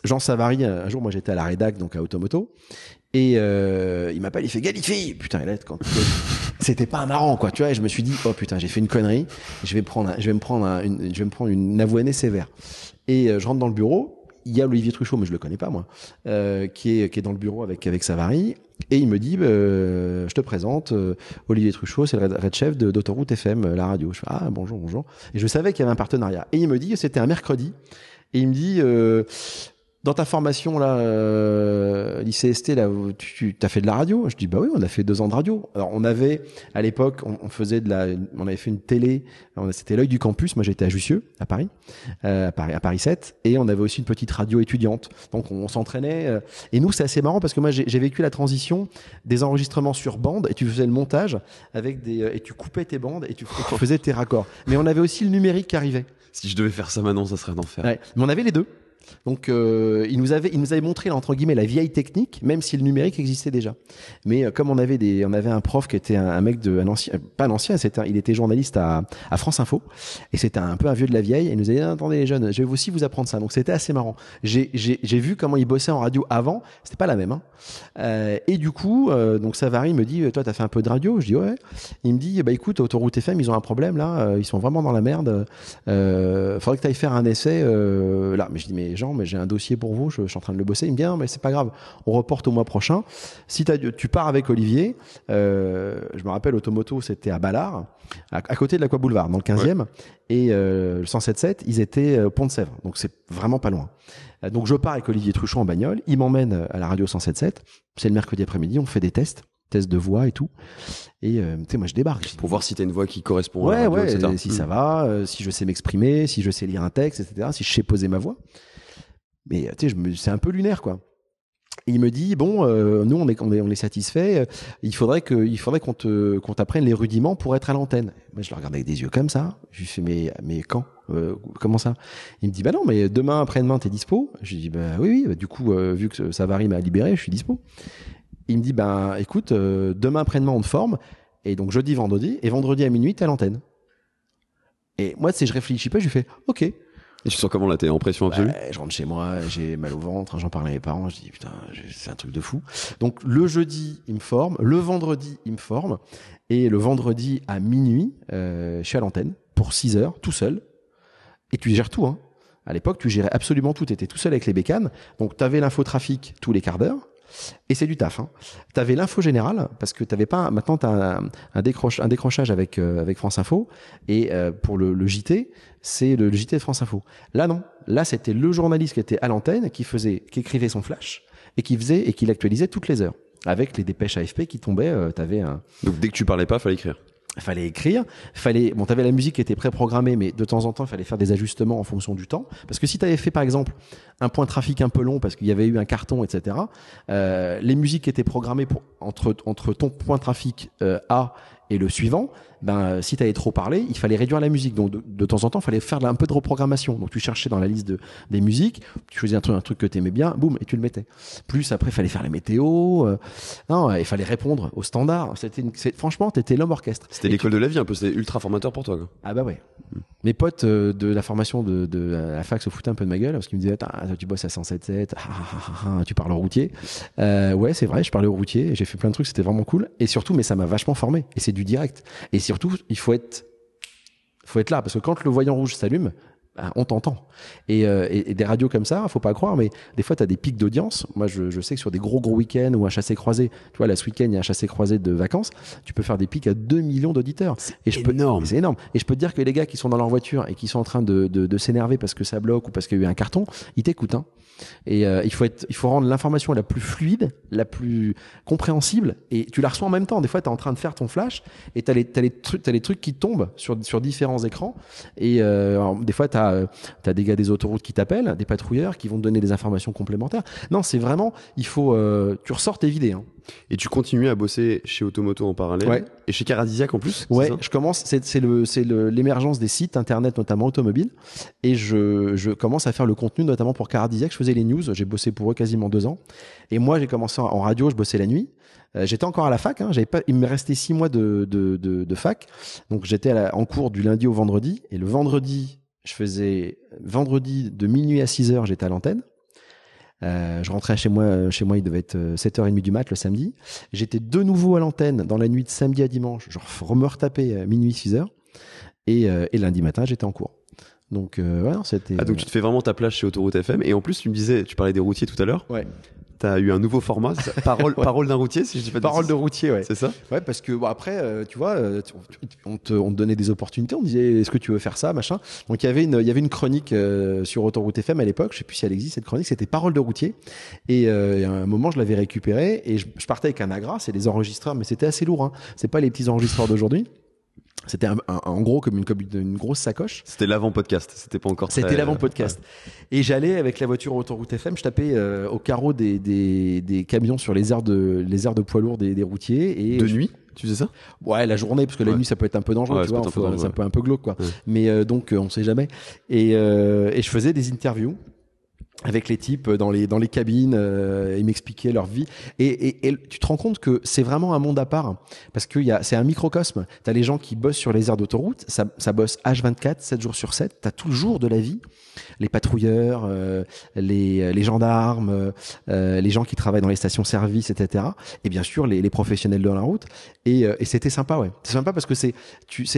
Jean Savary, un jour, moi j'étais à la rédac, donc à Automoto, et il m'appelle, il fait Galifi Putain, il est quand. *laughs* C'était pas marrant, quoi, tu vois, et je me suis dit, oh putain, j'ai fait une connerie, je vais, prendre, je vais me prendre, une, je vais me prendre une avoinée sévère. Et je rentre dans le bureau, il y a Olivier Truchot, mais je le connais pas moi, euh, qui, est, qui est dans le bureau avec, avec Savary, et il me dit, bah, euh, je te présente euh, Olivier Truchot, c'est le red, chef d'Autoroute FM, la radio. Je fais, ah bonjour, bonjour. Et je savais qu'il y avait un partenariat. Et il me dit, c'était un mercredi, et il me dit, dans ta formation là, euh, l'ICST là, tu, tu as fait de la radio Je dis bah oui, on a fait deux ans de radio. Alors on avait à l'époque, on, faisait de la, on avait fait une télé. C'était l'œil du campus. Moi j'étais à Jussieu, à Paris, euh, à Paris, 7, et on avait aussi une petite radio étudiante. Donc on, s'entraînait. Euh. et nous c'est assez marrant parce que moi j'ai vécu la transition des enregistrements sur bande et tu faisais le montage avec des euh, et tu coupais tes bandes et tu, *laughs* faisais tes raccords. Mais on avait aussi le numérique qui arrivait. Si je devais faire ça maintenant, ça serait un enfer. Mais on avait les deux. Donc, euh, il nous avait, il nous avait montré entre guillemets la vieille technique, même si le numérique existait déjà. Mais euh, comme on avait on avait un prof qui était un, mec de, un pas un ancien, il était journaliste à, France Info, et c'était un peu un vieux de la vieille. Et il nous avait dit, attendez les jeunes, je vais aussi vous apprendre ça. Donc c'était assez marrant. J'ai, vu comment il bossait en radio avant, c'était pas la même. Hein. Euh, et du coup, donc Savary me dit, toi t'as fait un peu de radio Je dis ouais. Il me dit, bah écoute, autoroute FM, ils ont un problème là, ils sont vraiment dans la merde. faudrait que tu ailles faire un essai là. Mais je dis mais mais j'ai un dossier pour vous, je, suis en train de le bosser. Il me dit, non mais c'est pas grave, on reporte au mois prochain. Si tu pars avec Olivier, euh, je me rappelle, Automoto, c'était à Ballard, à, côté de l'Aqua Boulevard, dans le 15e, et euh, le 177, ils étaient euh, au Pont de Sèvres, donc c'est vraiment pas loin. Donc je pars avec Olivier Truchon en bagnole, il m'emmène à la radio 177, c'est le mercredi après-midi, on fait des tests tests de voix et tout. Et tu sais, moi, je débarque. Pour voir si tu as une voix qui correspond à la radio, Si hmm. ça va, si je sais m'exprimer, si je sais lire un texte, etc. Si je sais poser ma voix. Mais tu sais, c'est un peu lunaire, quoi. il me dit bon, euh, nous on est, on est, satisfait. Euh, il faudrait que, il faudrait qu'on te, qu'on t'apprenne les rudiments pour être à l'antenne. Moi je le regardais avec des yeux comme ça. Je lui fais mais, mais quand, euh, comment ça Il me dit bah non, mais demain après-demain t'es dispo. Je lui dis bah oui oui. Bah du coup vu que Savary m'a libéré, je suis dispo. Il me dit bah écoute, demain après-demain on te forme. Et donc jeudi vendredi et vendredi à minuit t'es à l'antenne. Et moi, si je réfléchis pas, je lui fais OK tu comment là T'es en pression absolue bah, Je rentre chez moi, j'ai mal au ventre, j'en parle à mes parents, je dis putain, c'est un truc de fou. Donc le jeudi, il me forme, le vendredi, il me forme, et le vendredi à minuit, euh, je suis à l'antenne pour 6 heures, tout seul, et tu gères tout. Hein. À l'époque, tu gérais absolument tout, tu étais tout seul avec les bécanes, donc t'avais l'infotrafic tous les quarts d'heure, et c'est du taf. Hein. Tu avais l'info générale parce que t'avais pas maintenant tu un, un décrochage avec euh, avec France Info et euh, pour le, JT, c'est le, JT de France Info. Là non, là c'était le journaliste qui était à l'antenne qui faisait qui écrivait son flash et qui faisait et qui l'actualisait toutes les heures avec les dépêches AFP qui tombaient, euh, un Donc dès que tu parlais pas, fallait écrire fallait écrire, fallait bon t'avais la musique qui était préprogrammée mais de temps en temps il fallait faire des ajustements en fonction du temps parce que si t'avais fait par exemple un point trafic un peu long parce qu'il y avait eu un carton etc euh, les musiques étaient programmées pour entre entre ton point trafic euh, A et le suivant, ben, euh, si tu avais trop parlé, il fallait réduire la musique. Donc de, temps en temps, il fallait faire un peu de reprogrammation. Donc tu cherchais dans la liste de, des musiques, tu choisis un truc, un truc que tu aimais bien, boum, et tu le mettais. Plus après, il fallait faire la météo. Euh, non, il fallait répondre aux standards. C'était franchement, tu étais l'homme orchestre. C'était l'école de la vie un peu, c'était ultra formateur pour toi. Ah bah ouais. Mm. Mes potes euh, de la formation de, de la fac se foutaient un peu de ma gueule parce qu'ils me disaient Attends, tu bosses à 107.7 ah, ah, ah, tu parles au routier. ouais, c'est vrai, je parlais au routier, j'ai fait plein de trucs, c'était vraiment cool. Et surtout, mais ça m'a vachement formé. Et c'est du direct. Et surtout, il faut être, faut être là, parce que quand le voyant rouge s'allume, bah, on t'entend. Euh, et, des radios comme ça, faut pas croire, mais des fois, tu as des pics d'audience. Moi, je, sais que sur des gros, gros week-ends ou un chassé-croisé, tu vois, là, ce week-end, il y a un chassé-croisé de vacances, tu peux faire des pics à 2 millions d'auditeurs. Et énorme. c'est énorme. Et je peux te dire que les gars qui sont dans leur voiture et qui sont en train de, s'énerver parce que ça bloque ou parce qu'il y a eu un carton, ils t'écoutent. Hein. Et euh, il, faut être, il faut rendre l'information la plus fluide, la plus compréhensible, et tu la reçois en même temps. Des fois, tu es en train de faire ton flash et tu as les, trucs, qui tombent sur, sur différents écrans. Et euh, des fois, tu as euh, t'as des gars des autoroutes qui t'appellent, des patrouilleurs qui vont te donner des informations complémentaires. Non, c'est vraiment, il faut, euh, tu ressors t'es vidéos hein. Et tu continues à bosser chez Automoto en parallèle et chez Caradisiac en plus. Ouais, je commence. C'est le c'est l'émergence des sites internet notamment automobile et je, commence à faire le contenu notamment pour Caradisiac. Je faisais les news, j'ai bossé pour eux quasiment deux ans et moi j'ai commencé en radio, je bossais la nuit. Euh, j'étais encore à la fac, hein. j'avais pas, il me restait six mois de, de, de fac, donc j'étais en cours du lundi au vendredi et le vendredi je faisais vendredi de minuit à 6 h j'étais à l'antenne. Euh, je rentrais chez moi, euh, chez moi, il devait être 7h30 euh, du mat le samedi. J'étais de nouveau à l'antenne dans la nuit de samedi à dimanche, genre me retaper minuit 6h. Et, lundi matin, j'étais en cours. Donc, voilà, c'était. Ah, donc tu te fais vraiment ta plage chez Autoroute FM. Et en plus, tu me disais, tu parlais des routiers tout à l'heure. Ouais. T'as eu un nouveau format, *laughs* parole, parole d'un routier, si je dis pas Parole de, routier, ouais. C'est ça Ouais, parce que après, euh, tu vois, euh, on te, on te, donnait des opportunités, on disait est-ce que tu veux faire ça, machin. Donc il y avait une, il y avait une chronique euh, sur Autoroute FM à l'époque, je sais plus si elle existe cette chronique, c'était Parole de routier. Et, à un moment, je l'avais récupérée et je, partais avec un Agra, c'est des enregistreurs, mais c'était assez lourd. Hein. C'est pas les petits enregistreurs d'aujourd'hui. C'était en gros comme une, une grosse sacoche. C'était l'avant podcast, c'était pas encore. C'était l'avant euh, podcast. Et j'allais avec la voiture autoroute FM, je tapais euh, au carreau des, des, des, camions sur les aires de les airs de poids lourds des, des routiers et de nuit. Tu faisais ça Ouais, la journée, parce que la nuit, ça peut être un peu dangereux, tu vois, c'est un, un, peu un peu glauque, quoi. Mais euh, donc, on sait jamais. Et, et, je faisais des interviews avec les types dans les, dans les cabines, ils euh, m'expliquaient leur vie. Et, tu te rends compte que c'est vraiment un monde à part, parce que c'est un microcosme. Tu as les gens qui bossent sur les aires d'autoroute, ça, ça, bosse H24, 7 jours sur 7, tu as toujours de la vie. Les patrouilleurs, euh, les, les, gendarmes, euh, les gens qui travaillent dans les stations-service, etc. Et bien sûr, les, professionnels de la route. Et, c'était sympa, ouais. C'est sympa parce que c'est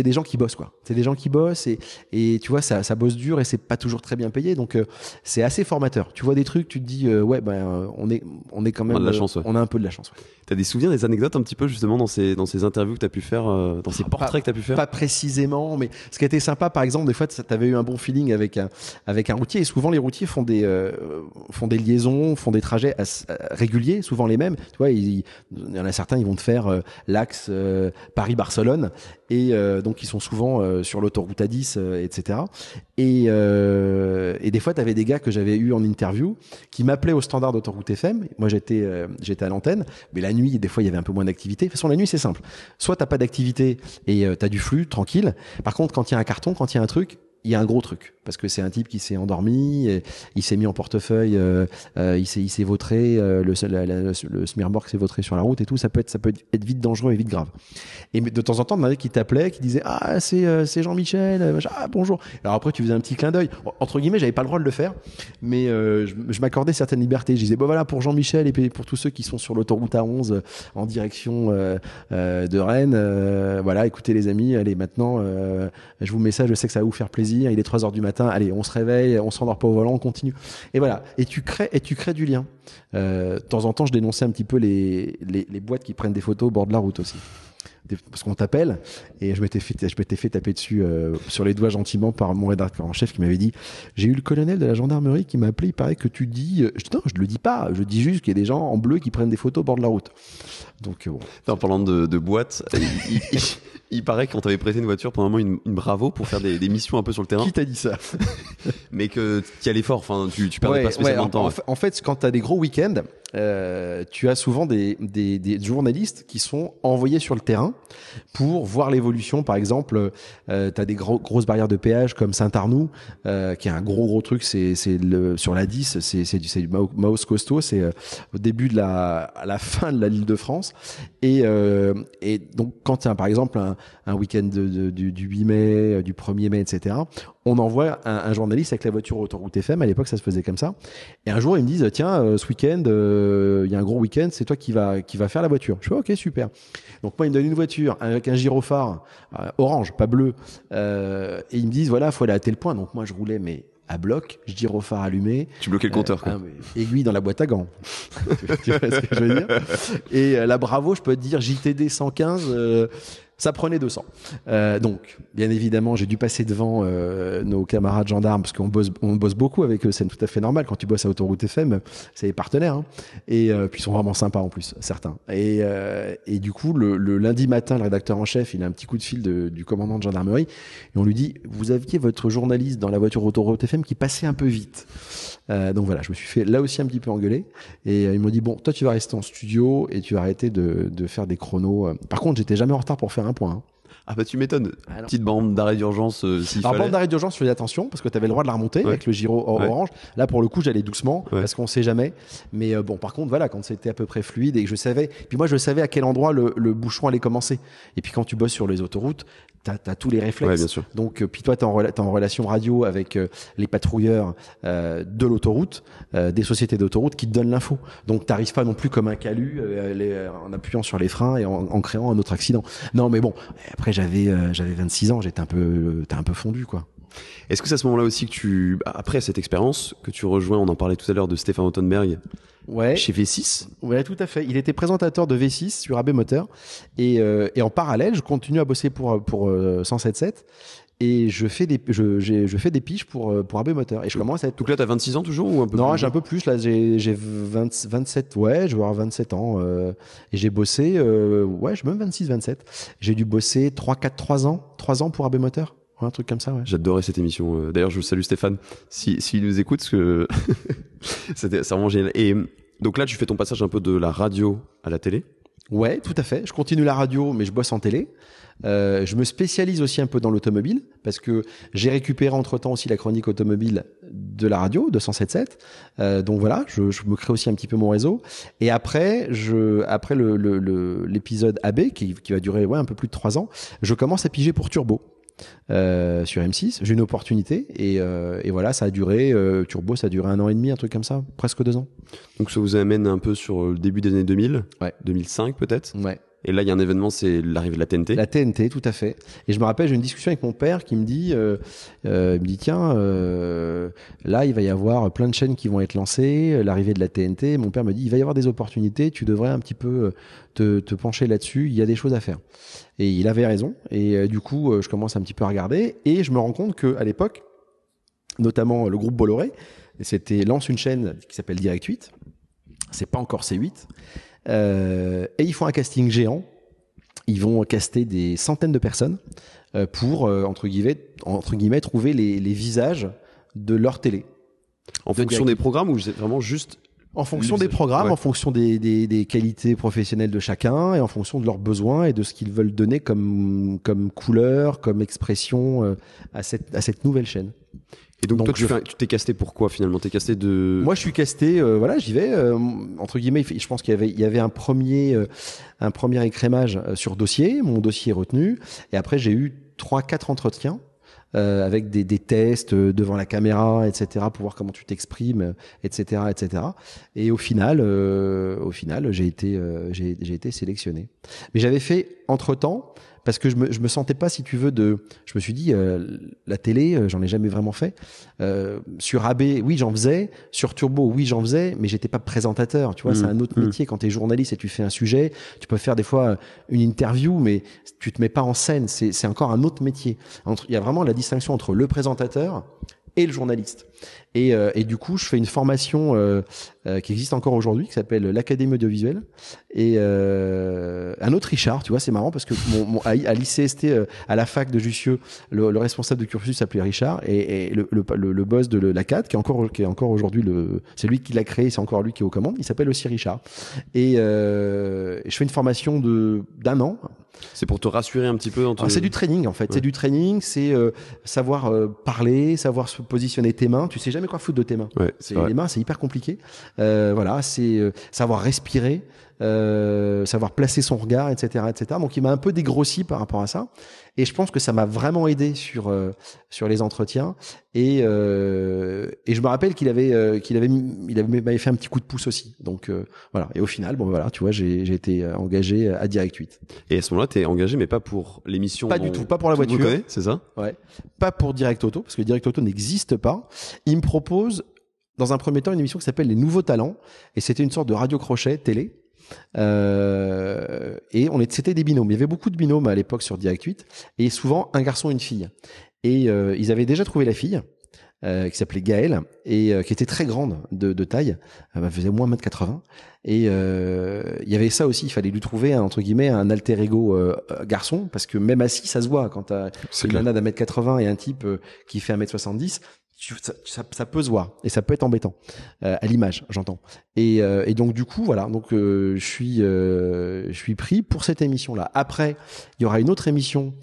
des gens qui bossent, quoi. C'est des gens qui bossent et, et tu vois, ça, ça bosse dur et c'est pas toujours très bien payé. Donc, c'est assez formidable tu vois des trucs, tu te dis, euh, ouais, ben, euh, on, est, on est quand même. On a la euh, chance, On a un peu de la chance. Ouais. T'as des souvenirs, des anecdotes un petit peu justement dans ces, dans ces interviews que tu as pu faire, euh, dans ces ah, portraits que que as pu faire Pas précisément, mais ce qui était sympa, par exemple, des fois, tu avais eu un bon feeling avec un, avec un routier. Et souvent, les routiers font des, euh, font des liaisons, font des trajets euh, réguliers, souvent les mêmes. Tu vois, il, y en a certains, ils vont te faire l'axe Paris-Barcelone. Et donc, ils sont souvent sur l'autoroute A10, etc. Et, et des fois, tu avais des gars que j'avais eu en interview qui m'appelaient au standard d'autoroute FM. Moi, j'étais j'étais à l'antenne, mais la nuit, des fois, il y avait un peu moins d'activité. De toute façon, la nuit, c'est simple. Soit t'as pas d'activité et tu euh, t'as du flux, tranquille. Par contre, quand il y a un carton, quand il y a un truc, il y a un gros truc parce que c'est un type qui s'est endormi, il s'est mis en portefeuille, euh, euh, il s'est vautré, euh, le la, s'est vautré sur la route et tout, ça peut être ça peut être vite dangereux et vite grave. Et de temps en temps, un mec qui t'appelait, qui disait ah c'est c'est Jean-Michel, ah, bonjour. Alors après tu faisais un petit clin d'œil entre guillemets, j'avais pas le droit de le faire, mais je, je m'accordais certaines libertés. Je disais bon voilà pour Jean-Michel et pour tous ceux qui sont sur l'autoroute A11 en direction de Rennes, voilà écoutez les amis, allez maintenant je vous mets ça, je sais que ça va vous faire plaisir il est 3 heures du matin, allez, on se réveille, on s'endort pas au volant, on continue. Et voilà. Et tu crées, et tu crées du lien. Euh, de temps en temps, je dénonçais un petit peu les, boîtes qui prennent des photos au bord de la route aussi parce qu'on t'appelle et je m'étais fait je m'étais taper dessus euh, sur les doigts gentiment par mon rédacteur en chef qui m'avait dit j'ai eu le colonel de la gendarmerie qui m'a appelé il paraît que tu dis euh, je dis, non je le dis pas je dis juste qu'il y a des gens en bleu qui prennent des photos au bord de la route donc bon. en parlant de, boîtes. Il paraît qu'on t'avait prêté une voiture pendant un moment, une, Bravo, pour faire des, missions un peu sur le terrain. Qui t'a dit ça Mais que tu y allais fort, enfin, tu, tu pas spécialement en, temps. en fait, quand t'as des gros week-ends, euh, tu as souvent des, journalistes qui sont envoyés sur le terrain pour voir l'évolution. Par exemple, euh, tu as des grosses barrières de péage comme Saint-Arnoux, euh, qui est un gros gros truc. C'est le sur la 10, c'est du, du costaud. C'est euh, au début de la à la *laughs* fin de la Lille de France. Et, et donc quand tu as par exemple un, un week-end du, 8 mai, euh, du 1er mai, etc. On envoie un, journaliste avec la voiture autoroute FM. À l'époque, ça se faisait comme ça. Et un jour, ils me disent tiens, euh, ce week-end, euh, il y a un gros week-end, c'est toi qui va qui va faire la voiture. Je fais ok super. Donc moi, ils me donnent une voiture avec un gyrophare orange, pas bleu, et ils me disent voilà, il faut aller à tel point. Donc moi, je roulais mais à bloc, je gyrophare allumé. Tu bloquais le compteur, ah, aiguille dans la boîte à gants. *laughs* tu, vois ce que je veux dire Et là, la Bravo, je peux te dire JTD 115, ça prenait 200. Euh, donc, bien évidemment, j'ai dû passer devant euh, nos camarades gendarmes parce qu'on bosse, on bosse beaucoup avec eux. C'est tout à fait normal quand tu bosses à Autoroute FM, c'est les partenaires. Hein. Et euh, puis ils sont vraiment sympas en plus, certains. Et, du coup, le, lundi matin, le rédacteur en chef, il a un petit coup de fil du commandant de gendarmerie et on lui dit vous aviez votre journaliste dans la voiture Autoroute FM qui passait un peu vite. Euh, donc voilà, je me suis fait là aussi un petit peu engueuler. Et euh, ils m'ont dit bon, toi tu vas rester en studio et tu vas arrêter de, faire des chronos. Euh. Par contre, j'étais jamais en retard pour faire un point. Hein. Ah bah tu m'étonnes. Petite bande d'arrêt d'urgence. Euh, bande d'arrêt d'urgence, fais attention parce que tu avais le droit de la remonter avec le giro orange. Là pour le coup, j'allais doucement parce qu'on sait jamais. Mais bon, par contre, voilà, quand c'était à peu près fluide et que je savais, puis moi je savais à quel endroit le, le, bouchon allait commencer. Et puis quand tu bosses sur les autoroutes, t'as as tous les réflexes. Donc, euh, puis toi, t'es en, en, relation radio avec euh, les patrouilleurs euh, de l'autoroute, des sociétés d'autoroute qui te donnent l'info. Donc, t'arrives pas non plus comme un calu en appuyant sur les freins et en, créant un autre accident. Non, mais bon. Après, j'avais j'avais 26 ans, j'étais un peu t'es un peu fondu, quoi. Est-ce que c'est à ce moment-là aussi que tu, après cette expérience, que tu rejoins, on en parlait tout à l'heure de Stéphane Ottenberg ouais. chez V6 Ouais, tout à fait. Il était présentateur de V6 sur AB Moteur. Euh, et, en parallèle, je continue à bosser pour, pour 1077 euh, et je fais des je, fais des piges pour euh, pour AB moteur et je commence à être Donc là tu as 26 ans toujours ou un peu Non, j'ai un peu plus là, j'ai 27 ouais, je avoir 27 ans et j'ai bossé ouais, je même 26 27. J'ai dû bosser 3 4 3 ans, 3 ans pour AB moteur un truc comme ça, ouais. J'adorais cette émission. Euh, d'ailleurs, je salue Stéphane, s'il si, si nous écoute, parce que *laughs* c'était vraiment génial. Et donc là, tu fais ton passage un peu de la radio à la télé. Ouais, tout à fait. Je continue la radio, mais je bosse en télé. Euh, je me spécialise aussi un peu dans l'automobile parce que j'ai récupéré entre temps aussi la chronique automobile de la radio de 107.7. Euh, donc voilà, je, je, me crée aussi un petit peu mon réseau. Et après, je, après l'épisode le, le, AB qui, qui, va durer ouais un peu plus de trois ans, je commence à piger pour Turbo. Euh, sur M6. J'ai une opportunité euh, et, voilà, ça a duré, euh, Turbo, ça a duré un an et demi, un truc comme ça, presque deux ans. Donc ça vous amène un peu sur le début des années 2000, 2005 peut-être Et là, il y a un événement, c'est l'arrivée de la TNT. La TNT, tout à fait. Et je me rappelle, j'ai une discussion avec mon père qui me dit, il me dit tiens, là, il va y avoir plein de chaînes qui vont être lancées, l'arrivée de la TNT. Mon père me dit, il va y avoir des opportunités, tu devrais un petit peu te, te pencher là-dessus, il y a des choses à faire. Et il avait raison. Et euh, du coup, euh, je commence un petit peu à regarder et je me rends compte que à l'époque, notamment euh, le groupe Bolloré, c'était lance une chaîne qui s'appelle Direct 8. C'est pas encore C8. et ils font un casting géant. Ils vont caster des centaines de personnes pour entre guillemets, trouver les, visages de leur télé. En fonction des programmes ou c'est vraiment juste en fonction des programmes, en fonction des, qualités professionnelles de chacun et en fonction de leurs besoins et de ce qu'ils veulent donner comme, comme couleur, comme expression euh, à, cette, à cette nouvelle chaîne. Et donc, toi, tu, t'es casté pourquoi finalement T'es casté de Moi, je suis casté. Euh, voilà, j'y vais euh, entre guillemets. Je pense qu'il y avait, il y avait un premier, un premier écrémage sur dossier. Mon dossier est retenu. Et après, j'ai eu trois, quatre entretiens euh, avec des, tests euh, devant la caméra, etc., pour voir comment tu t'exprimes, etc., euh, etc. Et au final, au final, j'ai été, j'ai, été sélectionné. Mais j'avais fait entre temps parce que je me, je me sentais pas, si tu veux, de. Je me suis dit, euh, la télé, euh, j'en ai jamais vraiment fait. Euh, sur AB, oui, j'en faisais. Sur Turbo, oui, j'en faisais, mais j'étais pas présentateur. Tu vois, c'est mm. un autre mm. métier. Quand tu es journaliste et tu fais un sujet, tu peux faire des fois une interview, mais tu te mets pas en scène. C'est encore un autre métier. Il y a vraiment la distinction entre le présentateur et le journaliste. Et, et, du coup, je fais une formation euh, qui existe encore aujourd'hui, qui s'appelle l'Académie audiovisuelle. Et euh, un autre Richard, tu vois, c'est marrant parce que mon, à, l'ICST, euh, à la fac de Jussieu, le, responsable de cursus s'appelait Richard et, le, boss de l'ACAD, qui est encore, qui est encore aujourd'hui le, c'est lui qui l'a créé, c'est encore lui qui est aux commandes, il s'appelle aussi Richard. Et je fais une formation de d'un an. C'est pour te rassurer un petit peu. Ah, c'est du training en fait. C'est du training, c'est savoir parler, savoir se positionner tes mains. Tu sais jamais quoi foutre de tes mains. les mains, c'est hyper compliqué. Euh, voilà, c'est euh, savoir respirer, euh, savoir placer son regard, etc., etc. Donc, il m'a un peu dégrossi par rapport à ça, et je pense que ça m'a vraiment aidé sur sur les entretiens. Et, et je me rappelle qu'il avait qu'il avait il avait m'avait fait un petit coup de pouce aussi. Donc voilà. Et au final, bon voilà, tu vois, j'ai été engagé à Direct 8. Et à ce moment-là, t'es engagé, mais pas pour l'émission. Pas du tout, pas pour la voiture. C'est ça. Ouais. Pas pour Direct Auto, parce que Direct Auto n'existe pas. Il me propose dans un premier temps une émission qui s'appelle Les Nouveaux Talents, et c'était une sorte de radio-crochet télé. Euh, et on c'était des binômes. Il y avait beaucoup de binômes à l'époque sur Direct 8, et souvent un garçon, une fille. Et euh, ils avaient déjà trouvé la fille. Euh, qui s'appelait Gaëlle et qui était très grande de, taille, elle faisait moins 1m80 et il y avait ça aussi, il fallait lui trouver un, entre guillemets un alter ego garçon parce que même assis ça se voit quand t'as une nana d1 m 80 et un type qui fait 1m70 ça, ça, peut se voir et ça peut être embêtant euh, à l'image, j'entends. Euh, et, donc du coup, voilà, donc euh, je suis je suis pris pour cette émission là. Après, il y aura une autre émission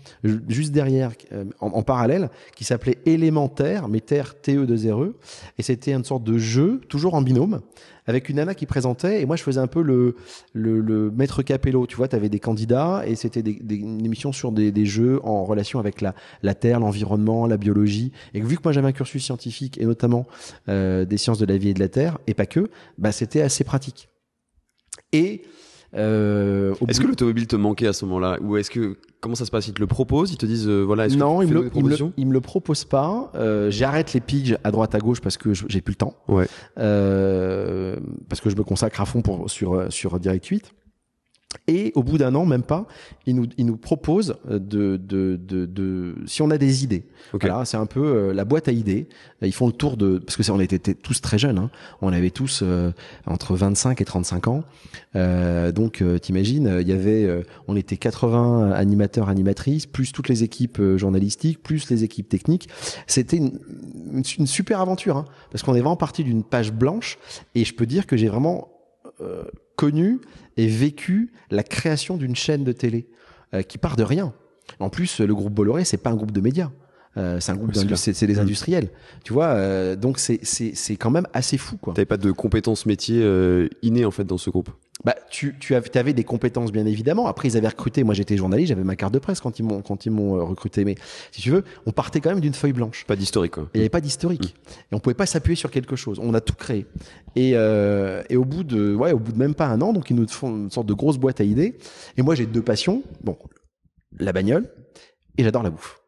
juste derrière, en, parallèle, qui s'appelait Élémentaire, mais Terre T E 2 R E, et c'était une sorte de jeu toujours en binôme avec une nana qui présentait et moi je faisais un peu le le, le maître Capello. Tu vois, t'avais des candidats et c'était des, des, une émission sur des, des, jeux en relation avec la la terre, l'environnement, la biologie. Et vu que moi j'avais un cursus scientifique et notamment euh, des sciences de la vie et de la terre et pas que, bah c'était assez pratique. Et euh, est-ce que l'automobile te manquait à ce moment-là Ou est-ce que. Comment ça se passe Ils te le proposent Ils te disent euh, voilà, est-ce que tu ils, me le, il me, me le proposent pas. Euh, j'arrête les piges à droite à gauche parce que j'ai plus le temps. parce que je me consacre à fond pour, sur, sur Direct 8. Et au bout d'un an, même pas, ils nous, ils nous proposent euh, de, de, de, de si on a des idées. Okay. Là, c'est un peu euh, la boîte à idées. Ils font le tour de, parce que on était tous très jeunes, hein. on avait tous euh, entre 25 et 35 ans. Euh, donc, t'imagines, il y avait, on était 80 animateurs, animatrices, plus toutes les équipes journalistiques, plus les équipes techniques. C'était une, une, super aventure, hein, parce qu'on est vraiment parti d'une page blanche. Et je peux dire que j'ai vraiment connu et vécu la création d'une chaîne de télé euh, qui part de rien. En plus, le groupe Bolloré, c'est pas un groupe de médias. Euh, c'est un groupe c'est des mm. industriels. Tu vois, euh, donc c'est c'est quand même assez fou quoi. T'avais pas de compétences métiers euh, innées en fait dans ce groupe. Bah tu tu avais, des compétences bien évidemment. Après ils avaient recruté. Moi j'étais journaliste, j'avais ma carte de presse quand ils m'ont quand ils m'ont recruté. Mais si tu veux, on partait quand même d'une feuille blanche. Pas d'historique. quoi. Il y avait pas d'historique mm. et on pouvait pas s'appuyer sur quelque chose. On a tout créé et et au bout de ouais au bout de même pas un an, donc ils nous font une sorte de grosse boîte à idées. Et moi j'ai deux passions. Bon, la bagnole et j'adore la bouffe.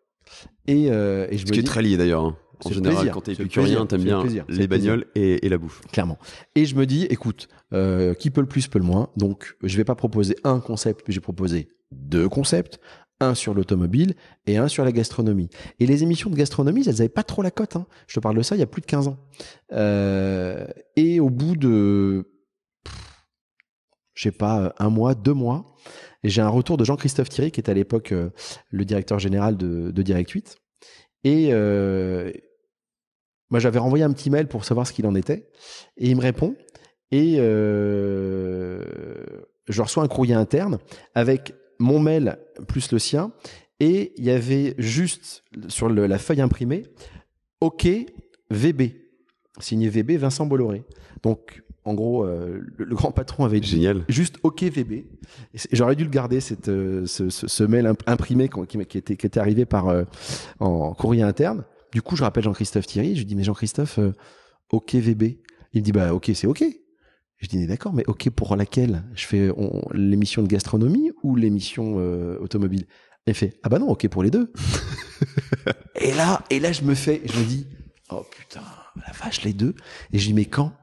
Euh, et, je Ce qui est très lié d'ailleurs. Hein. En général, quand t'es épicurien, t'aimes bien les bagnoles et, la bouffe. Clairement. Et je me dis, écoute, euh, qui peut le plus peut le moins. Donc, je vais pas proposer un concept, j'ai proposé deux concepts, un sur l'automobile et un sur la gastronomie. Et les émissions de gastronomie, elles n'avaient pas trop la cote. Hein. Je te parle de ça il y a plus de 15 ans. Euh, et au bout de, je sais pas, un mois, deux mois, j'ai un retour de Jean-Christophe Thierry, qui est à l'époque euh, le directeur général de, Direct 8. Et euh, moi, j'avais renvoyé un petit mail pour savoir ce qu'il en était. Et il me répond. Et euh, je reçois un courrier interne avec mon mail plus le sien. Et il y avait juste sur la feuille imprimée OK VB signé VB Vincent Bolloré. Donc en gros, euh, le, grand patron avait dit Génial. juste OKVB. VB. J'aurais dû le garder, cette, euh, ce, mail imprimé qui, était, qui était arrivé par, euh, en courrier interne. Du coup, je rappelle Jean-Christophe Thierry. Je lui dis, mais Jean-Christophe, OK VB Il me dit, bah, OK, c'est OK. Je dis, d'accord, mais OK pour laquelle Je fais l'émission de gastronomie ou l'émission automobile Il fait, ah bah non, OK pour les deux. *laughs* et là, et là, je me fais, je me dis, oh putain, la vache, les deux. Et je dis, mais quand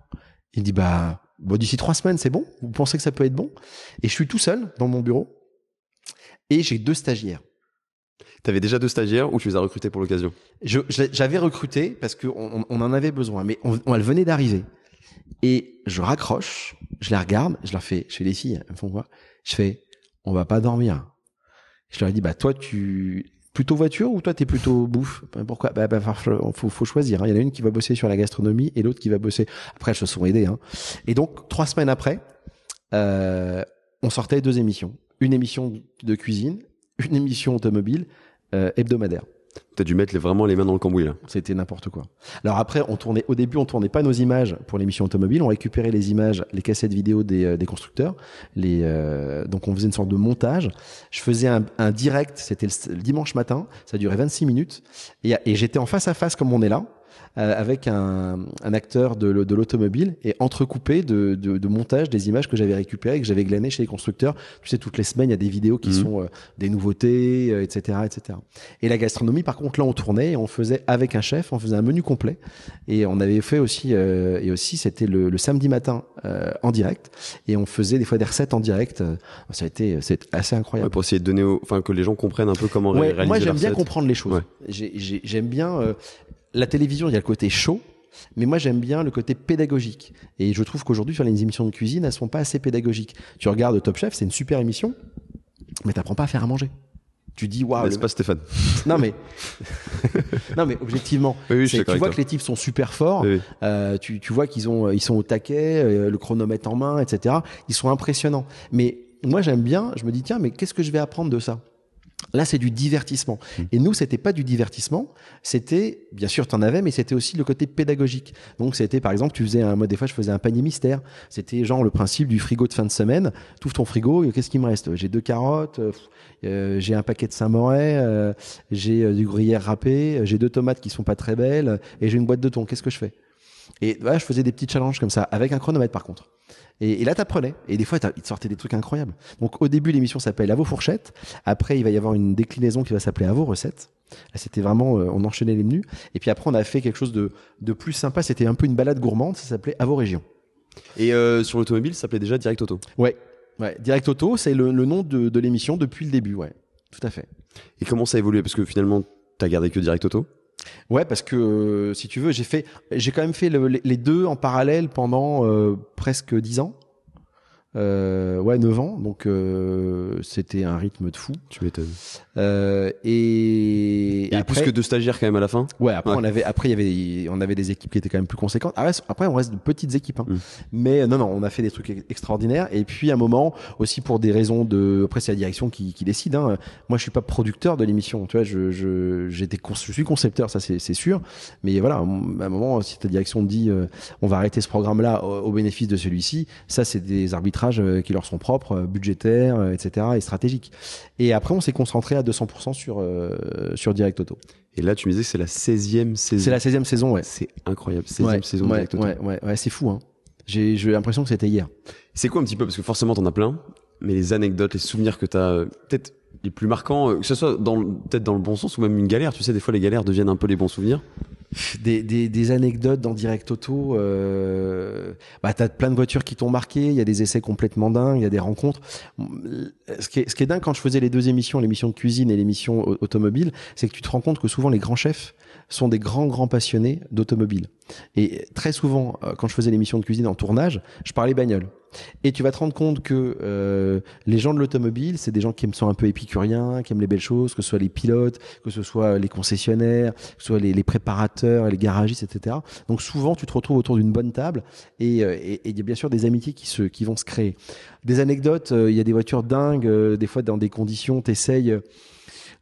il dit bah d'ici trois semaines c'est bon. Vous pensez que ça peut être bon Et je suis tout seul dans mon bureau et j'ai deux stagiaires. T'avais déjà deux stagiaires ou tu les as recrutés pour l'occasion J'avais recruté parce qu'on on en avait besoin, mais on, venaient elle venait d'arriver. Et je raccroche, je la regarde, je leur fais, je fais les filles, elles me font quoi Je fais, on va pas dormir. Je leur ai dit, bah toi tu, plutôt voiture ou toi t'es plutôt bouffe Pourquoi Bah, bah faut, faut choisir. Hein. Il y en a une qui va bosser sur la gastronomie et l'autre qui va bosser. Après, elles se sont aidées. Hein. Et donc trois semaines après, euh, on sortait deux émissions, une émission de cuisine, une émission automobile euh, hebdomadaire. T'as dû mettre vraiment les mains dans le cambouis là. C'était n'importe quoi. Alors après, on tournait au début, on tournait pas nos images pour l'émission automobile. On récupérait les images, les cassettes vidéo des, euh, constructeurs. Les, euh, donc on faisait une sorte de montage. Je faisais un, direct. C'était le, dimanche matin. Ça durait 26 minutes. et j'étais en face à face comme on est là. Euh, avec un, un, acteur de, l'automobile et entrecoupé de, de, de, montage des images que j'avais récupérées, que j'avais glanées chez les constructeurs. Tu sais, toutes les semaines, il y a des vidéos qui mhm. sont euh, des nouveautés, etc., euh, etc. Et la gastronomie, par contre, là, on tournait et on faisait avec un chef, on faisait un menu complet. Et on avait fait aussi, et aussi, c'était le, le, samedi matin en direct. Et on faisait des fois des recettes en direct. Ça a été c'est assez incroyable. pour essayer de donner, enfin, que les gens comprennent un peu comment Moi, j'aime bien comprendre les choses. J'aime bien la télévision, il y a le côté chaud, mais moi, j'aime bien le côté pédagogique. Et je trouve qu'aujourd'hui, sur les émissions de cuisine, elles sont pas assez pédagogiques. Tu regardes Top Chef, c'est une super émission, mais tu n'apprends pas à faire à manger. Tu dis waouh. N'est-ce pas Stéphane. *laughs* Non mais, *laughs* non mais objectivement, tu vois que les types sont super forts. Euh, tu, vois qu'ils ont, euh, ils sont au taquet, euh, le chronomètre en main, etc. Ils sont impressionnants. Mais moi, j'aime bien. Je me dis tiens, mais qu'est-ce que je vais apprendre de ça Là, c'est du divertissement. Mmh. Et nous, c'était pas du divertissement. C'était, bien sûr, tu en avais, mais c'était aussi le côté pédagogique. Donc, c'était, par exemple, tu faisais un, moi, des fois, je faisais un panier mystère. C'était genre le principe du frigo de fin de semaine. ouvres ton frigo, qu'est-ce qui me reste? J'ai deux carottes, euh, euh, j'ai un paquet de saint euh, j'ai du gruyère râpé, j'ai deux tomates qui sont pas très belles, et j'ai une boîte de thon. Qu'est-ce que je fais? Et là je faisais des petits challenges comme ça, avec un chronomètre par contre. Et, et là, t'apprenais. Et des fois, il te sortaient des trucs incroyables. Donc, au début, l'émission s'appelle À vos fourchettes. Après, il va y avoir une déclinaison qui va s'appeler À vos recettes. C'était vraiment, euh, on enchaînait les menus. Et puis après, on a fait quelque chose de, plus sympa. C'était un peu une balade gourmande. Ça s'appelait À vos régions. Et euh, sur l'automobile, ça s'appelait déjà Direct Auto. Ouais, ouais. Direct Auto, c'est le, nom de, de l'émission depuis le début. Ouais, tout à fait. Et comment ça a évolué Parce que finalement, t'as gardé que Direct Auto Ouais, parce que euh, si tu veux, j'ai fait, j'ai quand même fait les deux en parallèle pendant euh, presque dix ans. Euh, ouais, 9 ans, donc euh, c'était un rythme de fou. Tu m'étonnes. Euh, et, et, plus que deux stagiaires quand même à la fin. Ouais, après on avait, après il y avait, on avait des équipes qui étaient quand même plus conséquentes. Ah après, on reste de petites équipes, hein. mm. mais non non, on a fait des trucs extraordinaires. Et puis à un moment aussi pour des raisons de, après c'est la direction qui, décide. Hein. Moi je suis pas producteur de l'émission, tu vois, je j'étais, je, suis concepteur, ça c'est sûr. Mais voilà, à un moment si ta direction dit on va arrêter ce programme là au, au bénéfice de celui-ci, ça c'est des arbitrages euh, qui leur sont propres, euh, budgétaires, euh, etc. et stratégiques. Et après, on s'est concentré à 200% sur, sur Direct Auto. Et là, tu me disais que c'est la 16e saison. C'est la 16e saison, ouais. C'est incroyable. 16e saison ouais, Direct Auto. Ouais, ouais, ouais c'est fou, hein. J'ai l'impression que c'était hier. C'est quoi un petit peu Parce que forcément, t'en as plein. Mais les anecdotes, les souvenirs que t'as, peut-être les plus marquants, que ce soit peut-être dans le bon sens ou même une galère. Tu sais, des fois, les galères deviennent un peu les bons souvenirs des, anecdotes dans Direct Auto. Euh, bah, t'as plein de voitures qui t'ont marqué. Il y a des essais complètement dingues. Il y a des rencontres. Euh, ce qui, est, ce qui est dingue quand je faisais les deux émissions, l'émission de cuisine et l'émission automobile, c'est que tu te rends compte que souvent les grands chefs sont des grands grands passionnés d'automobile. Et très souvent, euh, quand je faisais l'émission de cuisine en tournage, je parlais bagnole. Et tu vas te rendre compte que euh, les gens de l'automobile, c'est des gens qui sont un peu épicuriens, qui aiment les belles choses, que ce soit les pilotes, que ce soit les concessionnaires, que ce soit les, préparateurs, les garagistes, etc. Donc souvent, tu te retrouves autour d'une bonne table et euh, il y a bien sûr des amitiés qui, vont se créer. Des anecdotes, euh, il y a des voitures dingues, des fois dans des conditions, tu essayes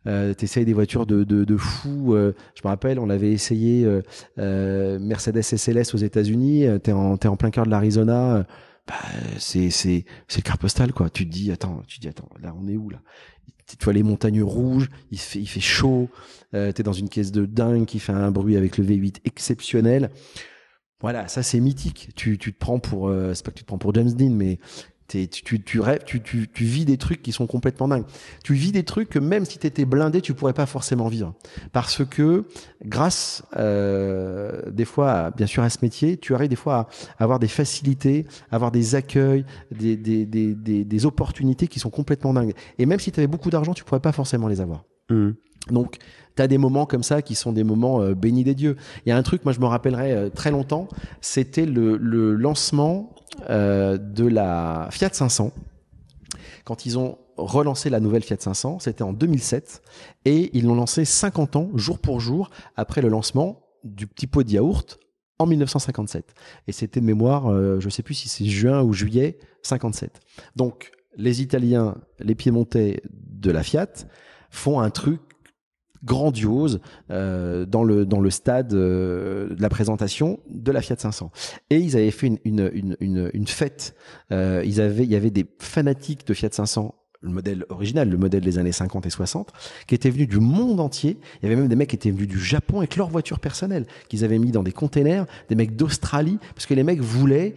des voitures de, fous. je me rappelle, on avait essayé Mercedes SLS aux États-Unis. tu es en plein cœur de l'Arizona. Bah, c'est c'est le carte postale quoi. Tu te dis attends, tu dis attends, là on est où là Tu vois les montagnes rouges, il fait il fait chaud, tu euh, t'es dans une caisse de dingue qui fait un bruit avec le V8 exceptionnel. Voilà, ça c'est mythique. Tu tu te prends pour euh, c'est pas que tu te prends pour James Dean mais tu, vis des trucs qui sont complètement dingues. Tu vis des trucs que même si tu étais blindé, tu pourrais pas forcément vivre. Parce que grâce, euh, des fois, bien sûr, à ce métier, tu arrives des fois à avoir des facilités, avoir des accueils, des, opportunités qui sont complètement dingues. Et même si tu avais beaucoup d'argent, tu pourrais pas forcément les avoir. Mmh. Donc, tu as des moments comme ça qui sont des moments euh, bénis des dieux. Il y a un truc, moi je me rappellerai euh, très longtemps, c'était le lancement euh, de la Fiat 500 quand ils ont relancé la nouvelle Fiat 500, c'était en 2007, et ils l'ont lancée 50 ans, jour pour jour, après le lancement du petit pot de yaourt en 1957. Et c'était de mémoire, euh, je ne sais plus si c'est juin ou juillet 57. Donc, les Italiens, les Piémontais de la Fiat font un truc grandiose euh, dans le dans le stade euh, de la présentation de la Fiat 500. Et ils avaient fait une une une, une, fête. Euh, ils avaient il y avait des fanatiques de Fiat 500 le modèle original, le modèle des années 50 et 60, qui était venu du monde entier. Il y avait même des mecs qui étaient venus du Japon avec leur voiture personnelle, qu'ils avaient mis dans des containers, des mecs d'Australie, parce que les mecs voulaient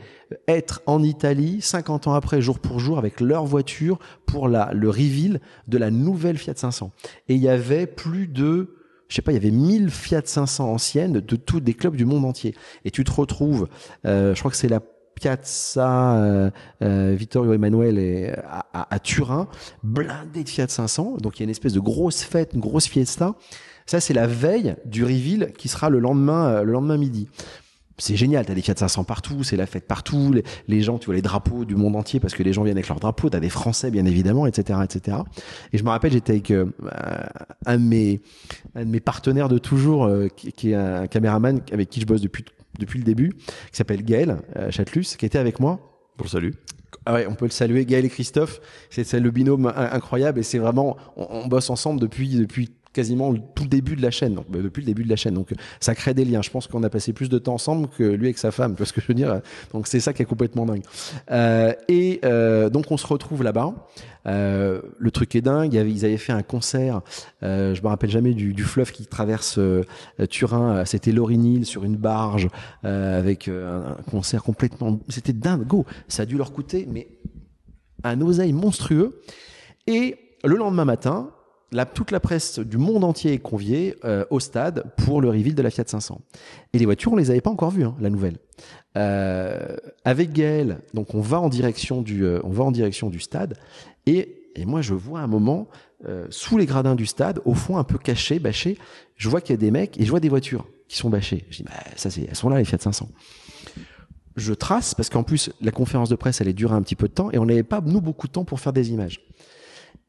être en Italie 50 ans après, jour pour jour, avec leur voiture pour la, le reveal de la nouvelle Fiat 500. Et il y avait plus de je sais pas, il y avait 1000 Fiat 500 anciennes de tous des clubs du monde entier. Et tu te retrouves, euh, je crois que c'est la Piazza euh, euh, Vittorio Emanuele à, Turin, blindé de Fiat 500. Donc il y a une espèce de grosse fête, une grosse fiesta. Ça, c'est la veille du reveal qui sera le lendemain, euh, le lendemain midi. C'est génial, t'as des Fiat 500 partout, c'est la fête partout, les, gens, tu vois les drapeaux du monde entier parce que les gens viennent avec leurs drapeaux, t'as des Français bien évidemment, etc., etc. Et je me rappelle, j'étais avec un de mes de mes partenaires de toujours, qui, qui, est un caméraman avec qui je bosse depuis depuis le début, qui s'appelle Gaël euh, Châtelus, qui était avec moi. le salut. Ah ouais, on peut le saluer, Gaël et Christophe. C'est le binôme incroyable et c'est vraiment, on, bosse ensemble depuis depuis quasiment tout le début de la chaîne, bah, depuis le début de la chaîne. Donc ça crée des liens. Je pense qu'on a passé plus de temps ensemble que lui avec sa femme, parce que je veux dire. Donc c'est ça qui est complètement dingue. Euh, et euh, donc on se retrouve là-bas. Euh, le truc est dingue. Ils avaient fait un concert. je me rappelle jamais du, fleuve qui traverse Turin. C'était Lorinil sur une barge avec un, concert complètement. C'était dingue. Go. Ça a dû leur coûter, mais un oseille monstrueux. Et le lendemain matin, toute la presse du monde entier est conviée euh, au stade pour le reveal de la Fiat 500. Et les voitures, on les avait pas encore vues, hein, la nouvelle. Euh, avec Gaël, donc on va en direction du, euh, on va en direction du stade, et, moi je vois un moment sous les gradins du stade, au fond un peu caché, bâché, je vois qu'il y a des mecs et je vois des voitures qui sont bâchées. Je dis bah, ça c'est, elles sont là les Fiat 500 je trace parce qu'en plus la conférence de presse elle est durée un petit peu de temps et on n'avait pas nous beaucoup de temps pour faire des images.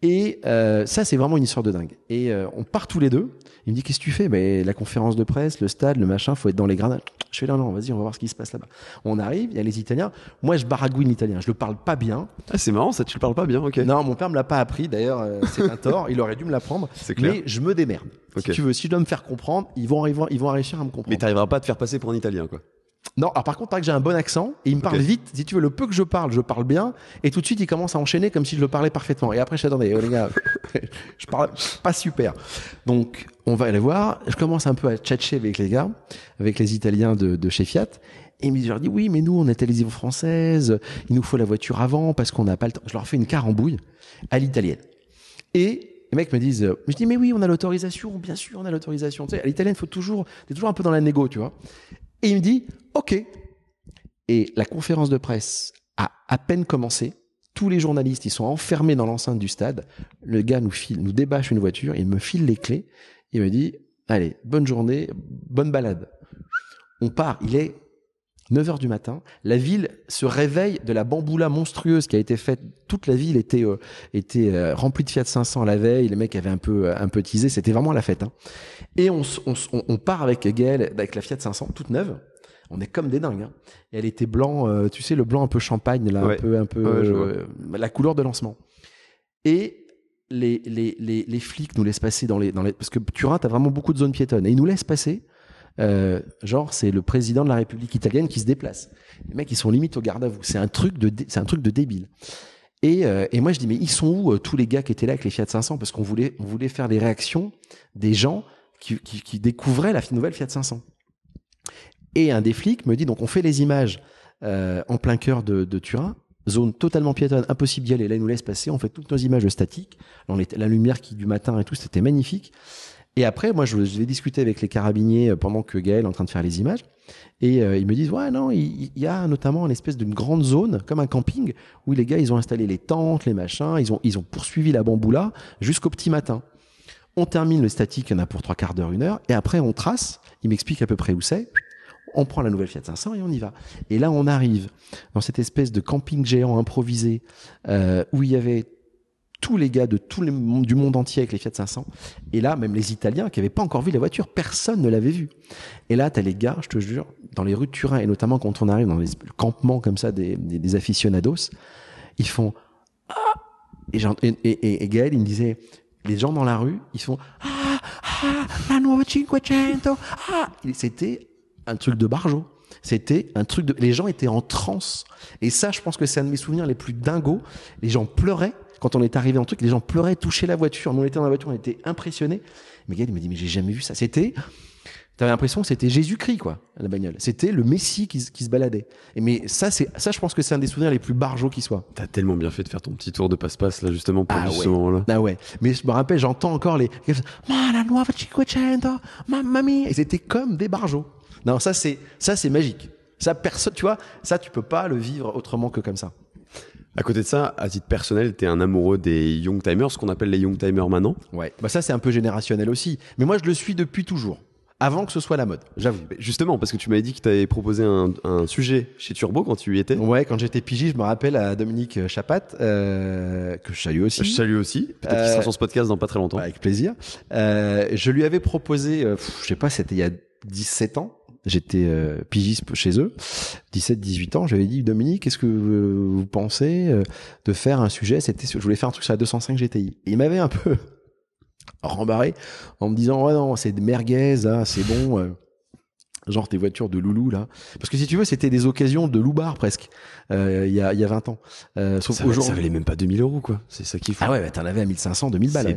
Et euh, ça, c'est vraiment une histoire de dingue. Et euh, on part tous les deux. Il me dit Qu'est-ce que tu fais mais La conférence de presse, le stade, le machin, faut être dans les grenades Je fais là, non, vas-y, on va voir ce qui se passe là-bas. On arrive, il y a les Italiens. Moi, je baragouine l'italien. Je le parle pas bien. Ah, c'est marrant, ça, tu le parles pas bien, ok. Non, mon père me l'a pas appris. D'ailleurs, euh, c'est un tort. Il aurait dû me l'apprendre. *laughs* C'est Mais je me démerde. Si tu veux, si je dois me faire comprendre, ils vont, arriver ils vont réussir à me comprendre. Mais t'arriveras pas à te faire passer pour un italien, quoi. Non, alors par contre, que j'ai un bon accent et il me parle vite. Si tu veux, le peu que je parle, je parle bien. Et tout de suite, il commence à enchaîner comme si je le parlais parfaitement. Et après, je t'attendais oh, les gars, *laughs* je parle pas super. Donc, on va aller voir. Je commence un peu à tchatcher avec les gars, avec les Italiens de, chez Fiat. Et ils leur disent, oui, mais nous, on est télévision française. Il nous faut la voiture avant parce qu'on n'a pas le temps. Je leur fais une carambouille à l'italienne. Et les mecs me disent, je dis mais oui, on a l'autorisation, bien sûr, on a l'autorisation. Tu sais, à l'italienne, faut toujours, t'es toujours un peu dans la négo, tu vois. Et il me dit, OK. Et la conférence de presse a à peine commencé. Tous les journalistes, ils sont enfermés dans l'enceinte du stade. Le gars nous nous débâche une voiture, il me file les clés. Il me dit, allez, bonne journée, bonne balade. On part. Il est 9h du matin, la ville se réveille de la bamboula monstrueuse qui a été faite. Toute la ville était, euh, était euh, remplie de Fiat 500 la veille. Les mecs avaient un peu, euh, un peu teasé. C'était vraiment la fête. Hein. Et on, part avec Gaël, avec la Fiat 500, toute neuve. On est comme des dingues. Hein. elle était blanc, tu sais, le blanc un peu champagne, la couleur de lancement. Et les, les, flics nous laissent passer dans les, dans les... Parce que Turin, t'as vraiment beaucoup de zones piétonnes. Et ils nous laissent passer euh, genre, c'est le président de la République italienne qui se déplace. Les mecs, ils sont limite au garde à vous. C'est un truc de, c'est un truc de débile. Euh, et, moi, je dis, mais ils sont où euh, tous les gars qui étaient là avec les Fiat 500 Parce qu'on voulait, on voulait faire des réactions des gens qui, qui, découvraient la nouvelle Fiat 500. Et un des flics me dit, donc on fait les images en plein cœur de, Turin, zone totalement piétonne, impossible d'y aller. Là, ils nous laissent passer. On fait toutes nos images statiques la lumière du matin et tout, c'était magnifique. Et après, moi, je vais discuter avec les carabiniers euh, pendant que Gaël est en train de faire les images. Et euh, ils me disent, ouais, non, il, y a notamment une espèce d'une grande zone, comme un camping, où les gars, ils ont installé les tentes, les machins, ils ont, ils ont poursuivi la bamboula jusqu'au petit matin. On termine le statique, il y en a pour trois quarts d'heure, une heure, et après, on trace, il m'explique à peu près où c'est, on prend la nouvelle Fiat 500 et on y va. Et là, on arrive dans cette espèce de camping géant improvisé euh, où il y avait tous les gars de tout les, du monde entier avec les Fiat 500. Et là, même les Italiens qui n'avaient pas encore vu la voiture, personne ne l'avait vu Et là, tu as les gars, je te jure, dans les rues de Turin, et notamment quand on arrive dans les campements comme ça des, aficionados, ils font « Ah !» Et, Gaël, il me disait, les gens dans la rue, ils font « Ah La nuova Ah !» ah! C'était un truc de barjo. C'était un truc de... Les gens étaient en transe. Et ça, je pense que c'est un de mes souvenirs les plus dingos. Les gens pleuraient quand on est arrivé en truc, les gens pleuraient, touchaient la voiture. Nous, on était dans la voiture, on était impressionnés. Mais gars, il me dit, mais j'ai jamais vu ça. C'était, T'avais l'impression que c'était Jésus-Christ, quoi, la bagnole. C'était le Messie qui, se baladait. mais ça, c'est ça, je pense que c'est un des souvenirs les plus barjots qui soit. T'as tellement bien fait de faire ton petit tour de passe-passe là, justement pour ah ouais. ce là Ah ouais. Mais je me rappelle, j'entends encore les ma la nuova mamie. Et c'était comme des barjots. Non, ça c'est ça c'est magique. Ça personne, tu vois, ça tu peux pas le vivre autrement que comme ça. À côté de ça, à titre personnel, es un amoureux des Young Timers, ce qu'on appelle les Young Timers maintenant. Ouais. Bah ça, c'est un peu générationnel aussi. Mais moi, je le suis depuis toujours. Avant que ce soit la mode, j'avoue. Justement, parce que tu m'avais dit que tu avais proposé un, sujet chez Turbo quand tu y étais. Ouais, quand j'étais pigi, je me rappelle à Dominique Chapat, euh, que je salue aussi. Je salue aussi. Peut-être qu'il sera sur ce podcast dans pas très longtemps. Euh, avec plaisir. Euh, je lui avais proposé, je sais pas, c'était il y a 17 ans, J'étais euh, pigiste chez eux, 17-18 ans. J'avais dit Dominique, qu'est-ce que vous pensez euh, de faire un sujet C'était, je voulais faire un truc sur la 205 GTI. Et il m'avait un peu *laughs* rembarré en me disant ouais non c'est de merguez ah, c'est bon euh genre tes voitures de loulou là parce que si tu veux c'était des occasions de loubar presque euh, il y, a, y a 20 ans euh, sauf ça valait même pas 2000 euros quoi c'est ça qui ah ouais bah, t'en avais à 1500 2000 balles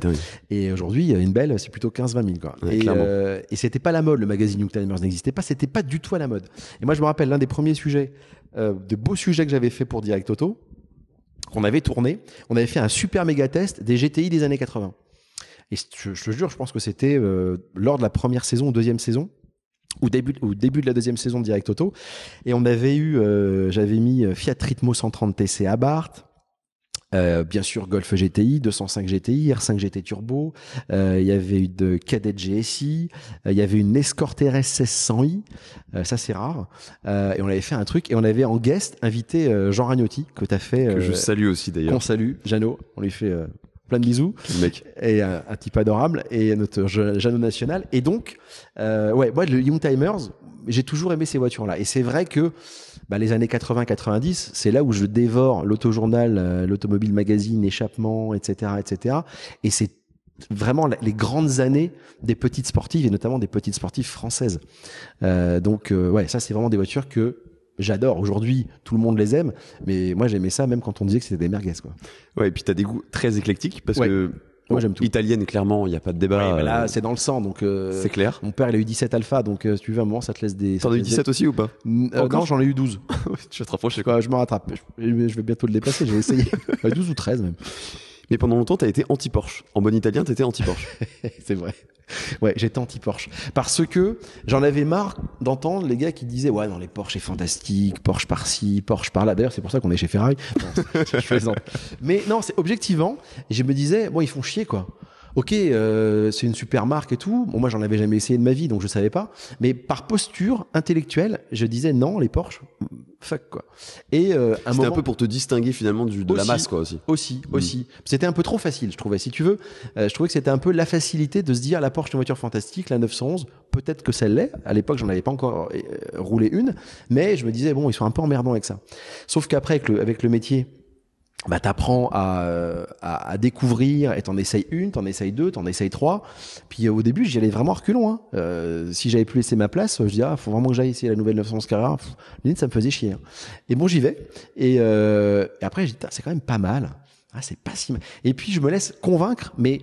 et aujourd'hui euh, une belle c'est plutôt 15 20 000 quoi et, euh, et c'était pas la mode le magazine New Timers n'existait pas c'était pas du tout à la mode et moi je me rappelle l'un des premiers sujets de beaux sujets que j'avais fait pour Direct Auto qu'on avait tourné on avait fait un super méga test des GTI des années 80 et je, je te jure je pense que c'était lors de la première saison ou deuxième saison au début, au début de la deuxième saison de Direct Auto. Et on avait eu, euh, j'avais mis euh, Fiat Ritmo 130 TC à Euh, bien sûr, Golf GTI, 205 GTI, R5 GT Turbo. Euh, il y avait eu de Cadet GSI. il y avait une Escort RS 1600i. ça, c'est rare. et on avait fait un truc. Et on avait en guest invité Jean Ragnotti, que tu as fait. que je salue aussi d'ailleurs. Qu'on salue, Jeannot. On lui fait plein de bisous. Mec. Et un, type adorable et notre Jeannot national. Et donc, euh, ouais, moi, le timers j'ai toujours aimé ces voitures-là. Et c'est vrai que bah, les années 80-90, c'est là où je dévore l'autojournal, euh, l'automobile magazine, échappement, etc., etc. Et c'est vraiment les grandes années des petites sportives et notamment des petites sportives françaises. Euh, donc, ouais, ça, c'est vraiment des voitures que j'adore. Aujourd'hui, tout le monde les aime, mais moi j'aimais ça même quand on disait que c'était des merguez. Quoi. Ouais, et puis tu as des goûts très éclectiques parce que. Moi, j'aime tout. Italienne, clairement, il n'y a pas de débat. Ouais, là, euh, c'est dans le sang, donc. Euh, c'est clair. Mon père, il a eu 17 alpha, donc euh, si tu veux, à un moment, ça te laisse des. T'en as eu 17 aussi ou pas Non, j'en ai eu 12. *laughs* tu vas te rapprocher, quoi. Je me rattrape. Je, je vais bientôt le dépasser, j'ai essayé. 12 ou 13 même. Mais pendant longtemps, t'as été anti-Porsche. En bon italien, t'étais anti-Porsche. *laughs* c'est vrai. *laughs* Ouais, j'étais anti-Porsche. Parce que j'en avais marre d'entendre les gars qui disaient Ouais, non, les Porsche, est fantastique, Porsche par-ci, Porsche par-là. D'ailleurs, c'est pour ça qu'on est chez Ferrari. *laughs* Mais non, c'est objectivement, je me disais Bon, ils font chier, quoi ok, euh, c'est une super marque et tout. Bon, moi, j'en avais jamais essayé de ma vie, donc je savais pas. Mais par posture intellectuelle, je disais non, les Porsche, fuck quoi. Et euh, un peu pour te distinguer finalement du, de la masse quoi aussi. Aussi, mm. aussi. C'était un peu trop facile, je trouvais. Si tu veux, euh, je trouvais que c'était un peu la facilité de se dire la Porsche, une voiture fantastique, la 911. Peut-être que celle l'est. À l'époque, j'en avais pas encore roulé une, mais je me disais bon, ils sont un peu emmerdants avec ça. Sauf qu'après, avec le, avec le métier bah, t'apprends à, à, à, découvrir et t'en essayes une, t'en essayes deux, t'en essayes trois. Puis euh, au début, j'y allais vraiment reculons. Hein. Euh, si j'avais pu laisser ma place, je disais ah faut vraiment que j'aille essayer la nouvelle 900 Carrera. ça me faisait chier. Hein. Et bon, j'y vais. Et, euh, et après, je dis ah, c'est quand même pas mal. Ah, c'est pas si mal. Et puis je me laisse convaincre, mais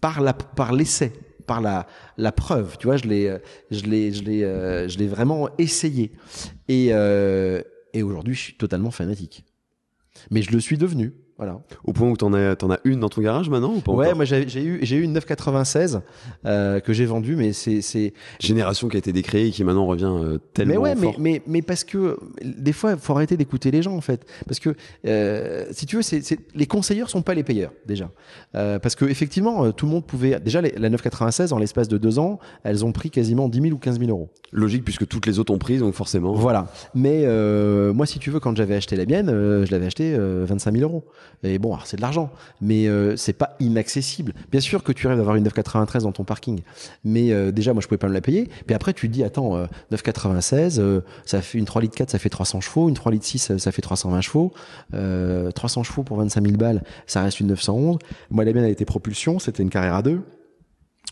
par la par l'essai, par la la preuve. Tu vois, je l'ai je l'ai je l'ai euh, je l'ai vraiment essayé. Et euh, et aujourd'hui, je suis totalement fanatique mais je le suis devenu. Au point où tu as, en as une dans ton garage maintenant ou Ouais, moi j'ai eu, j'ai eu une 996 euh, que j'ai vendue, mais c'est, génération qui a été décréée et qui maintenant revient euh, tellement mais ouais, Mais, mais, mais parce que des fois, il faut arrêter d'écouter les gens en fait, parce que euh, si tu veux, les conseilleurs sont pas les payeurs déjà, parce que effectivement, tout le monde pouvait déjà la 996 en l'espace de deux ans, elles ont pris quasiment 10 000 ou 15 000 euros. Logique puisque toutes les autres ont pris, donc forcément. Voilà. Mais moi, si tu veux, quand j'avais acheté la mienne, je l'avais acheté 25 000 euros. Et bon, c'est de l'argent, mais euh, c'est pas inaccessible. Bien sûr que tu rêves d'avoir une 9,93 dans ton parking, mais euh, déjà, moi, je pouvais pas me la payer. Puis après, tu te dis, attends, 9,96, euh, ça fait une 3 litres 4, ça fait 300 chevaux, une 3 litres 6, ça fait 320 chevaux, 300 chevaux pour 25 000 balles, ça reste une 911. Moi, la mienne, elle était propulsion, c'était une carrière à deux,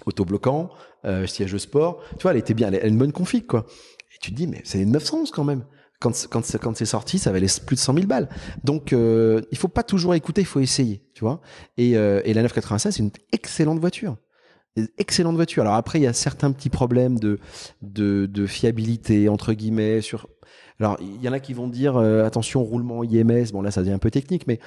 autobloquant, siège de sport. Tu vois, elle était bien, elle, a une bonne config, quoi. Et tu te dis, mais c'est une 911 quand même quand, c'est sorti, ça valait plus de 100 000 balles. Donc, il euh, il faut pas toujours écouter, il faut essayer, tu vois. Et, euh, la 996, c'est une excellente voiture. excellente voiture. Alors après, il y a certains petits problèmes de, de, fiabilité, entre guillemets, sur... Alors, il y en a qui vont dire, euh, attention, roulement IMS, bon là, ça devient un peu technique, mais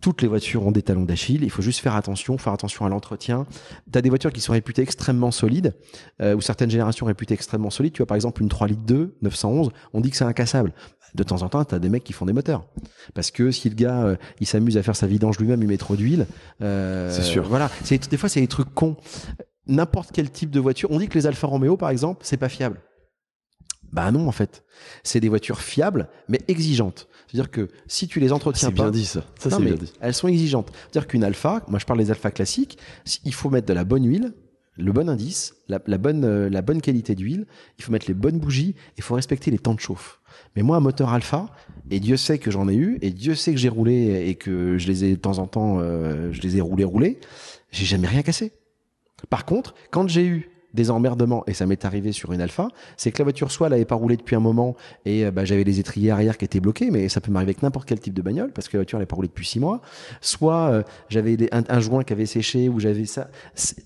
toutes les voitures ont des talons d'Achille. Il faut juste faire attention, faire attention à l'entretien. Tu as des voitures qui sont réputées extrêmement solides, euh, ou certaines générations réputées extrêmement solides. Tu as par exemple, une 3 litres 2, 911, on dit que c'est incassable. De temps en temps, tu as des mecs qui font des moteurs. Parce que si le gars, euh, il s'amuse à faire sa vidange lui-même, il met trop d'huile. Euh, c'est sûr. Voilà. Des fois, c'est des trucs cons. N'importe quel type de voiture. On dit que les Alfa Romeo, par exemple, c'est pas fiable. Bah non, en fait. C'est des voitures fiables, mais exigeantes. C'est-à-dire que si tu les ah, entretiens pas. C'est bien dit ça. Elles sont exigeantes. C'est-à-dire qu'une alpha, moi je parle des alphas classiques, il faut mettre de la bonne huile, le bon indice, la, bonne, euh, la bonne qualité d'huile, il faut mettre les bonnes bougies, il faut respecter les temps de chauffe. Mais moi, un moteur alpha, et Dieu sait que j'en ai eu, et Dieu sait que j'ai roulé et que je les ai de temps en temps, euh, je les ai roulés, roulés, j'ai jamais rien cassé. Par contre, quand j'ai eu des emmerdements, et ça m'est arrivé sur une Alpha, c'est que la voiture soit elle n'avait pas roulé depuis un moment et euh, bah, j'avais les étriers arrière qui étaient bloqués, mais ça peut m'arriver avec n'importe quel type de bagnole parce que la voiture n'avait pas roulé depuis six mois. Soit euh, j'avais un, joint qui avait séché ou j'avais ça.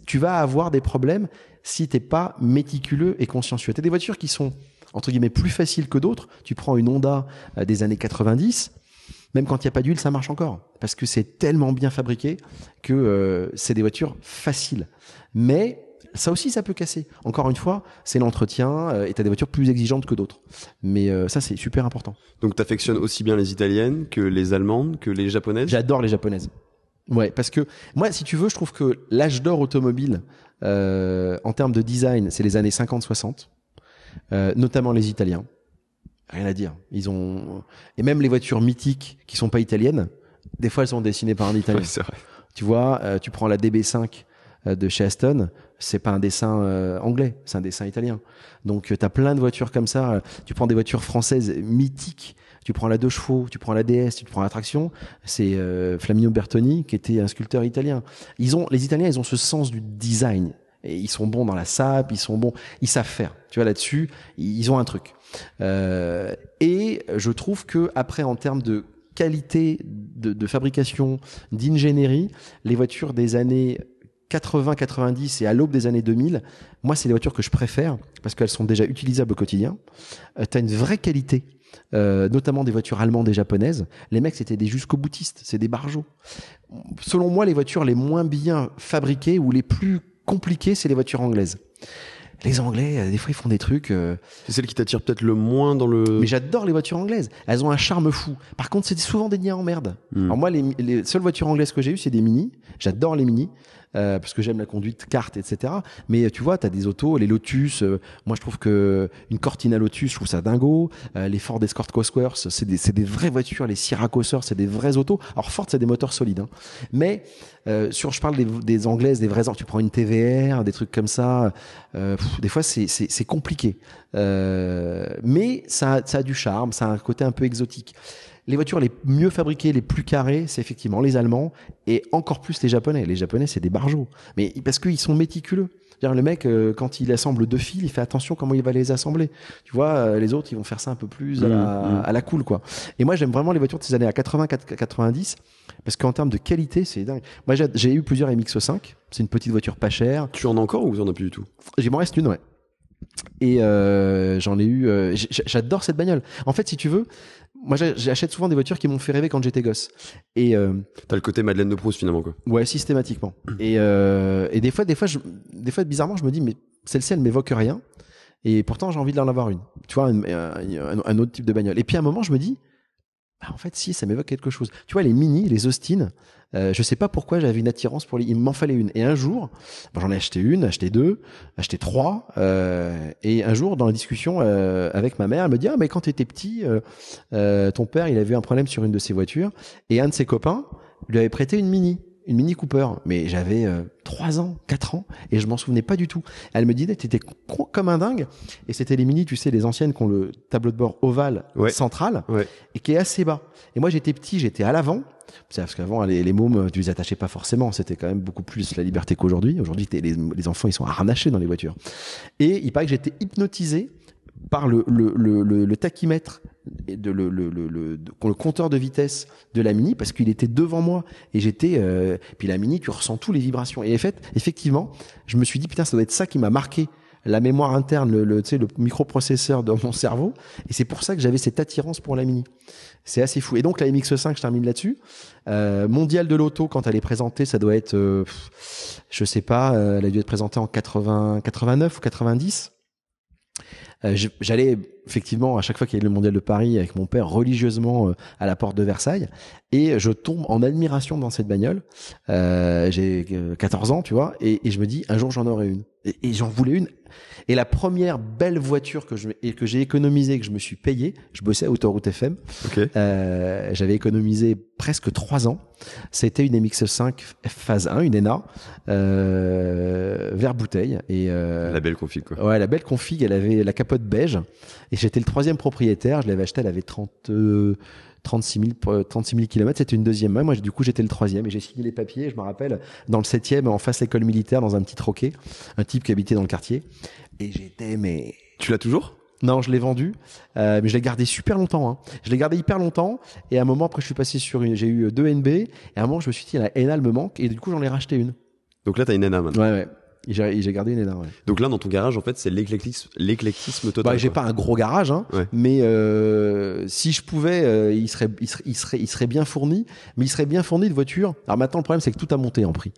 Tu vas avoir des problèmes si t'es pas méticuleux et consciencieux. T'as des voitures qui sont entre guillemets plus faciles que d'autres. Tu prends une Honda euh, des années 90 même quand il n'y a pas d'huile, ça marche encore. Parce que c'est tellement bien fabriqué que c'est des voitures faciles. Mais ça aussi, ça peut casser. Encore une fois, c'est l'entretien euh, et tu des voitures plus exigeantes que d'autres. Mais euh, ça, c'est super important. Donc, tu affectionnes aussi bien les italiennes que les allemandes, que les japonaises J'adore les japonaises. Ouais, parce que moi, si tu veux, je trouve que l'âge d'or automobile, euh, en termes de design, c'est les années 50-60, notamment les Italiens. Rien à dire. Ils ont et même les voitures mythiques qui sont pas italiennes, des fois elles sont dessinées par un *laughs* Italien. tu vois, tu prends la DB5 de chez Aston, c'est pas un dessin euh, anglais, c'est un dessin italien. Donc euh, tu as plein de voitures comme ça. Euh, tu prends des voitures françaises mythiques. Tu prends la deux chevaux, tu prends la DS, tu prends l'attraction. C'est Flaminio Bertoni qui était un sculpteur italien. Ils ont, les Italiens, ils ont ce sens du design. Et ils sont bons dans la sape, ils sont bons, ils savent faire. Tu vois là-dessus, ils ont un truc. et je trouve que après, en termes de qualité de, de fabrication, d'ingénierie, les voitures des années 80-90 et à l'aube des années 2000, moi, c'est les voitures que je préfère parce qu'elles sont déjà utilisables au quotidien. Euh, tu as une vraie qualité, euh, notamment des voitures allemandes et japonaises. Les mecs, c'était des jusqu'au boutistes, c'est des barjots. Selon moi, les voitures les moins bien fabriquées ou les plus compliquées, c'est les voitures anglaises les Anglais, euh, des fois, ils font des trucs. C'est celle qui t'attire peut-être le moins dans le. Mais j'adore les voitures anglaises. Elles ont un charme fou. Par contre, c'est souvent des niais en merde. Hmm. Alors moi, les, seules voitures anglaises que j'ai eues, c'est des mini. J'adore les mini. Euh, parce que j'aime la conduite carte, etc. Mais tu vois, tu as des autos, les Lotus. Euh, moi, je trouve que une Cortina Lotus, je trouve ça dingo. Euh, les Ford Escort Cosworth, c'est des, des, vraies voitures. Les Sierra c'est des vraies autos. Alors Ford, c'est des moteurs solides. Hein. Mais sur, je parle des, des anglaises, des vraies. Tu prends une TVR, des trucs comme ça. des fois, c'est compliqué. mais ça, ça a du charme, ça a un côté un peu exotique les voitures les mieux fabriquées, les plus carrées, c'est effectivement les Allemands et encore plus les Japonais. Les Japonais, c'est des barjots. Mais parce qu'ils sont méticuleux. le mec, euh, quand il assemble deux fils, il fait attention comment il va les assembler. Tu vois, euh, les autres, ils vont faire ça un peu plus mmh, mmh. à, la, cool, quoi. Et moi, j'aime vraiment les voitures de ces années à 80, 90, parce qu'en termes de qualité, c'est dingue. Moi, j'ai eu plusieurs MX-5. C'est une petite voiture pas chère. Tu en as encore ou vous en avez plus du tout J'en reste une, ouais. Et euh, j'en ai eu. J'adore cette bagnole. En fait, si tu veux, moi, j'achète souvent des voitures qui m'ont fait rêver quand j'étais gosse. Et euh, t'as le côté Madeleine de Proust finalement quoi. Ouais, systématiquement. *clears throat* Et, euh, et des fois, des fois, des fois, bizarrement, je me dis mais celle-ci elle m'évoque rien. Et pourtant, j'ai envie d'en avoir une. Tu vois, un, autre type de bagnole. Et puis à un moment, je me dis, bah, en fait, si, ça m'évoque quelque chose. Tu vois, les Mini, les Austin, je euh, je sais pas pourquoi j'avais une attirance pour les. Il m'en fallait une. Et un jour, ben, j'en ai acheté une, acheté deux, acheté trois. Euh, et un jour, dans la discussion euh, avec ma mère, elle me dit ah mais quand tu étais petit, ton père il avait eu un problème sur une de ses voitures et un de ses copains lui avait prêté une mini, une mini Cooper. Mais j'avais 3 ans, 4 ans, et je m'en souvenais pas du tout. Elle me disait, t'étais comme un dingue, et c'était les mini, tu sais, les anciennes qui ont le tableau de bord ovale central, et qui est assez bas. Et moi, j'étais petit, j'étais à l'avant, parce qu'avant, les, les mômes, tu les attachais pas forcément. C'était quand même beaucoup plus la liberté qu'aujourd'hui. Aujourd'hui, les, enfants, ils sont harnachés dans les voitures. Et il paraît que j'étais hypnotisé par le, le, le tachymètre de le, le, compteur de vitesse de la mini parce qu'il était devant moi et j'étais euh, puis la mini tu ressens tous les vibrations et en fait effectivement je me suis dit putain ça doit être ça qui m'a marqué la mémoire interne le, le microprocesseur dans mon cerveau et c'est pour ça que j'avais cette attirance pour la mini c'est assez fou et donc la MX5 je termine là-dessus euh, mondial de l'auto quand elle est présentée ça doit être euh, je sais pas euh, elle a dû être présentée en 80 89 ou 90 j'allais effectivement, à chaque fois qu'il y a le mondial de Paris, avec mon père religieusement euh, à la porte de Versailles. Et je tombe en admiration dans cette bagnole. Euh, j'ai 14 euh, ans, tu vois, et, je me dis, un jour j'en aurai une. Et, j'en voulais une. Et la première belle voiture que je que j'ai économisée, que je me suis payée, je bossais à Autoroute FM. j'avais économisé presque trois ans. C'était une MX5 phase 1, une ENA, euh, vers bouteille. Et, la belle config, quoi. Ouais, la belle config, elle avait la capote beige. Et j'étais le troisième propriétaire. Je l'avais acheté, elle avait 30, 36 000, km. C'était une deuxième main. Moi, du coup, j'étais le troisième et j'ai signé les papiers. Je me rappelle, dans le septième, en face l'école militaire, dans un petit troquet, un type qui habitait dans le quartier. Et j'étais, mais. Tu l'as toujours? Non, je l'ai vendu, euh, mais je l'ai gardé super longtemps. Hein. Je l'ai gardé hyper longtemps, et à un moment après, je suis passé sur j'ai eu deux NB, et à un moment, je me suis dit la NA me manque, et du coup, j'en ai racheté une. Donc là, t'as une NA maintenant. Ouais, ouais. J'ai gardé une énorme. Donc là, dans ton garage, en fait, c'est l'éclectisme total. Bah, j'ai pas un gros garage, hein, mais euh, si je pouvais, euh, il, serait, il, serait, il, serait, bien fourni, mais il serait bien fourni de voitures. Alors maintenant, le problème, c'est que tout a monté en prix.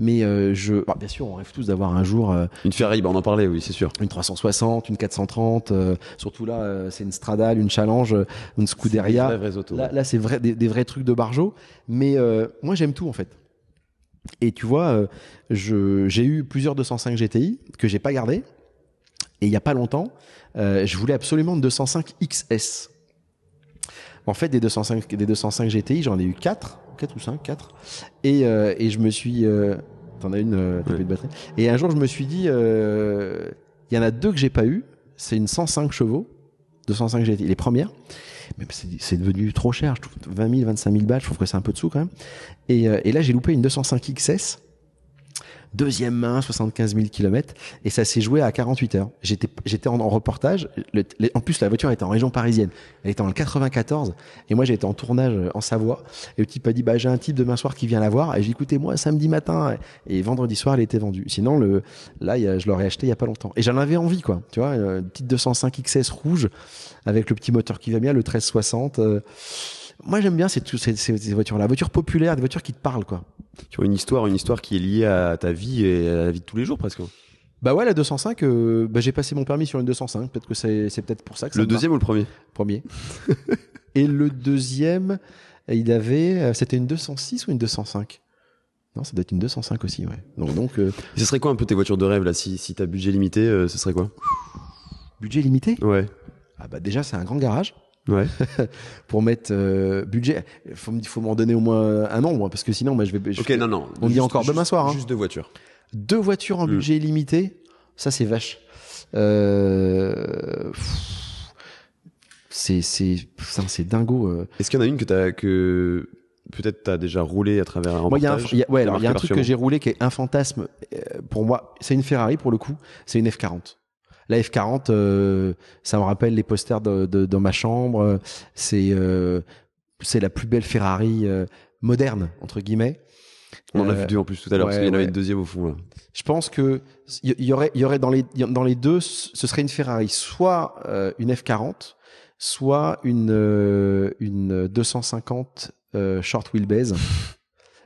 Mais euh, je, bah, bien sûr, on rêve tous d'avoir un jour. une Ferrari, bah, on en parlait, oui, c'est sûr. Une 360, une 430, surtout là, c'est une Stradale, une Challenge, une Scuderia. Des vrais, autos, là, c'est vrai, des, des, vrais trucs de Barjo. Mais moi, j'aime tout, en fait. Et tu vois, euh, j'ai eu plusieurs 205 GTI que j'ai pas gardé. Et il y a pas longtemps, euh, je voulais absolument une 205 XS. En fait, des 205, des 205 GTI, j'en ai eu 4, 4 ou 5, 4. Euh, et, je me suis. T'en as une, t'as de batterie. Et un jour, je me suis dit, il y en a deux que j'ai pas eu. C'est une 105 chevaux, 205 GTI, les premières c'est devenu trop cher. 20 000, 25 000 balles, je trouve que c'est un peu de sous quand même. Et, euh, et là, j'ai loupé une 205 XS deuxième main, 75 000 km, et ça s'est joué à 48 heures. J'étais, j'étais en, reportage. en plus, la voiture était en région parisienne. Elle était en 94, et moi j'étais en tournage en Savoie. Et le type a dit, bah j'ai un type demain soir qui vient la voir. Et j'ai écoutez moi samedi matin et vendredi soir, elle était vendue. Sinon, le, là, y a, je l'aurais acheté il y a pas longtemps. Et j'en avais envie, quoi. Tu vois, euh, une petite 205 XS rouge avec le petit moteur qui va bien, le 1360. 60 euh. moi j'aime bien ces, ces, ces voitures-là, voiture populaire, des voitures qui te parlent quoi. Tu vois une histoire, une histoire qui est liée à ta vie et à la vie de tous les jours presque. Bah ouais, la 205, euh, bah, j'ai passé mon permis sur une 205. Peut-être que c'est, peut-être pour ça que Le deuxième ou le premier Premier. *laughs* et le deuxième, il avait. Euh, c'était une 206 ou une 205 non, ça doit être une 205 aussi, ouais. Donc, donc euh, Ce serait quoi un peu tes voitures de rêve, là Si, si t'as budget limité, ce serait quoi Budget limité Ouais. Ah bah déjà, c'est un grand garage ouais. *laughs* pour mettre euh, budget. Il faut, faut m'en donner au moins un nombre, parce que sinon, je vais. ok, non, non. On dit y est encore demain soir. Hein. Juste deux voitures. Deux voitures en hmm. budget illimité, ça, c'est vache. Euh... C'est, c'est, c'est dingo. Euh. Est-ce qu'il y en a une que t'as, que peut-être t'as déjà roulé à travers un moi, Ouais, alors il y a un truc que j'ai roulé qui est un fantasme. Euh, pour moi, c'est une Ferrari pour le coup. C'est une F40 la F40, euh, ça me rappelle les posters dans ma chambre. C'est euh, c'est la plus belle Ferrari euh, moderne entre guillemets. On en a vu deux en plus tout à l'heure parce qu'il y en avait une deuxième au fond. Je pense que y dans les dans les deux, ce serait une Ferrari, soit une F40, soit une une 250 short wheelbase.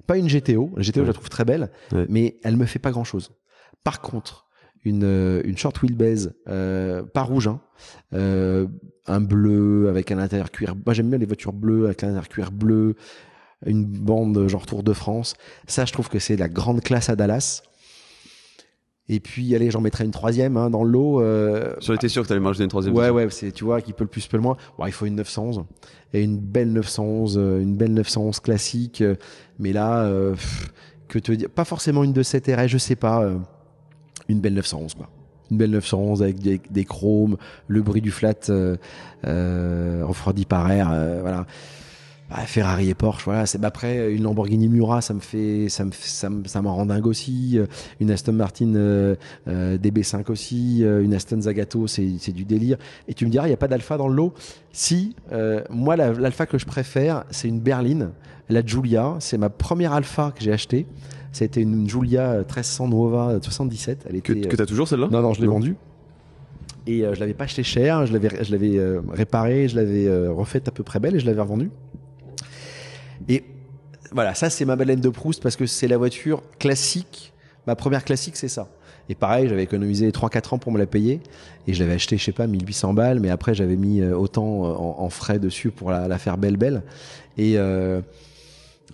pas une GTO, la GTO je la trouve très belle, mais elle me fait pas grand chose. Par contre, euh, une, short wheelbase, euh, pas rouge, hein. euh, un bleu avec un intérieur cuir. Moi, j'aime bien les voitures bleues avec un intérieur cuir bleu, une bande genre Tour de France. Ça, je trouve que c'est la grande classe à Dallas. Et puis, allez, j'en mettrais une troisième hein, dans l'eau. Euh, J'en étais sûr que tu allais manger une troisième. Ouais, ouais, c'est, tu vois, qui peut le plus, peut le moins. il faut une 911. Et une belle 911, euh, une belle 911 classique. Mais là, que te dire Pas forcément une de cette RS, je sais pas une belle 911 quoi une belle 911 avec des, chromes, le bruit du flat euh, euh, refroidi par air, euh, voilà. Bah, Ferrari et Porsche, voilà. C'est bah, après une Lamborghini Mura, ça me fait, ça me, ça me, m'en rend dingue aussi. Une Aston Martin DB5 aussi, une Aston Zagato, c'est du délire. Et tu me diras, il y a pas d'Alpha dans le lot. Si, moi l'Alpha que je préfère, c'est une berline, la Giulia. C'est ma première Alpha que j'ai achetée. C'était une Julia 1300 euh, Nova 77. Euh, que, tu as toujours celle-là Non, je l'ai vendue. Et euh, je l'avais pas acheté cher, je l'avais, je réparée, je l'avais refaite à peu près belle et je l'avais revendue. Et voilà, ça c'est ma baleine de Proust parce que c'est la voiture classique. Ma première classique, c'est ça. Et pareil, j'avais économisé 3-4 ans pour me la payer. Et je l'avais acheté, je sais pas, 1800 balles. Mais après, j'avais mis autant en, frais dessus pour la, faire belle, belle. Et,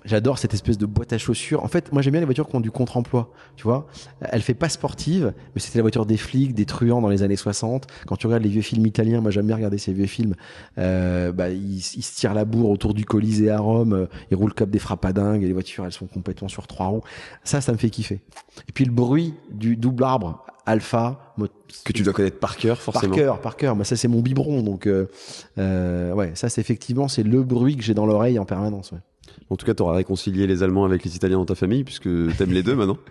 j'adore cette espèce de boîte à chaussures. En fait, moi j'aime bien les voitures qui ont du contre-emploi, tu vois. Elle fait pas sportive, mais c'était la voiture des flics, des truands dans les années 60. Quand tu regardes les vieux films italiens, moi j'aime bien regarder ces vieux films, euh, bah, ils, se tirent la bourre autour du Colisée à Rome, euh, ils roulent comme des frappadingues et les voitures elles sont complètement sur trois roues. Ça, ça me fait kiffer. Et puis le bruit du double arbre alpha que tu dois connaître par cœur forcément par cœur par cœur Mais bah, ça c'est mon biberon donc euh, euh, ouais ça c'est effectivement c'est le bruit que j'ai dans l'oreille en permanence ouais. En tout cas, tu auras réconcilié les Allemands avec les Italiens dans ta famille, puisque tu aimes les deux maintenant. *laughs*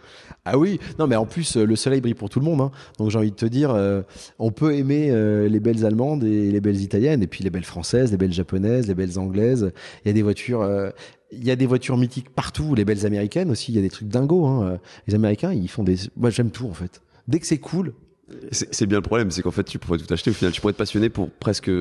Ah oui, non, mais en plus, euh, le soleil brille pour tout le monde. Hein. Donc j'ai envie de te dire, euh, on peut aimer euh, les belles Allemandes et les belles Italiennes, et puis les belles Françaises, les belles Japonaises, les belles Anglaises. Il y a des voitures. il y des voitures mythiques partout, les belles américaines aussi, il y a des trucs dingos. Hein. Les américains, ils font des. Moi, j'aime tout en fait. Dès que c'est cool. C'est bien le problème, c'est qu'en fait, tu pourrais tout acheter au final. Tu pourrais être passionné pour presque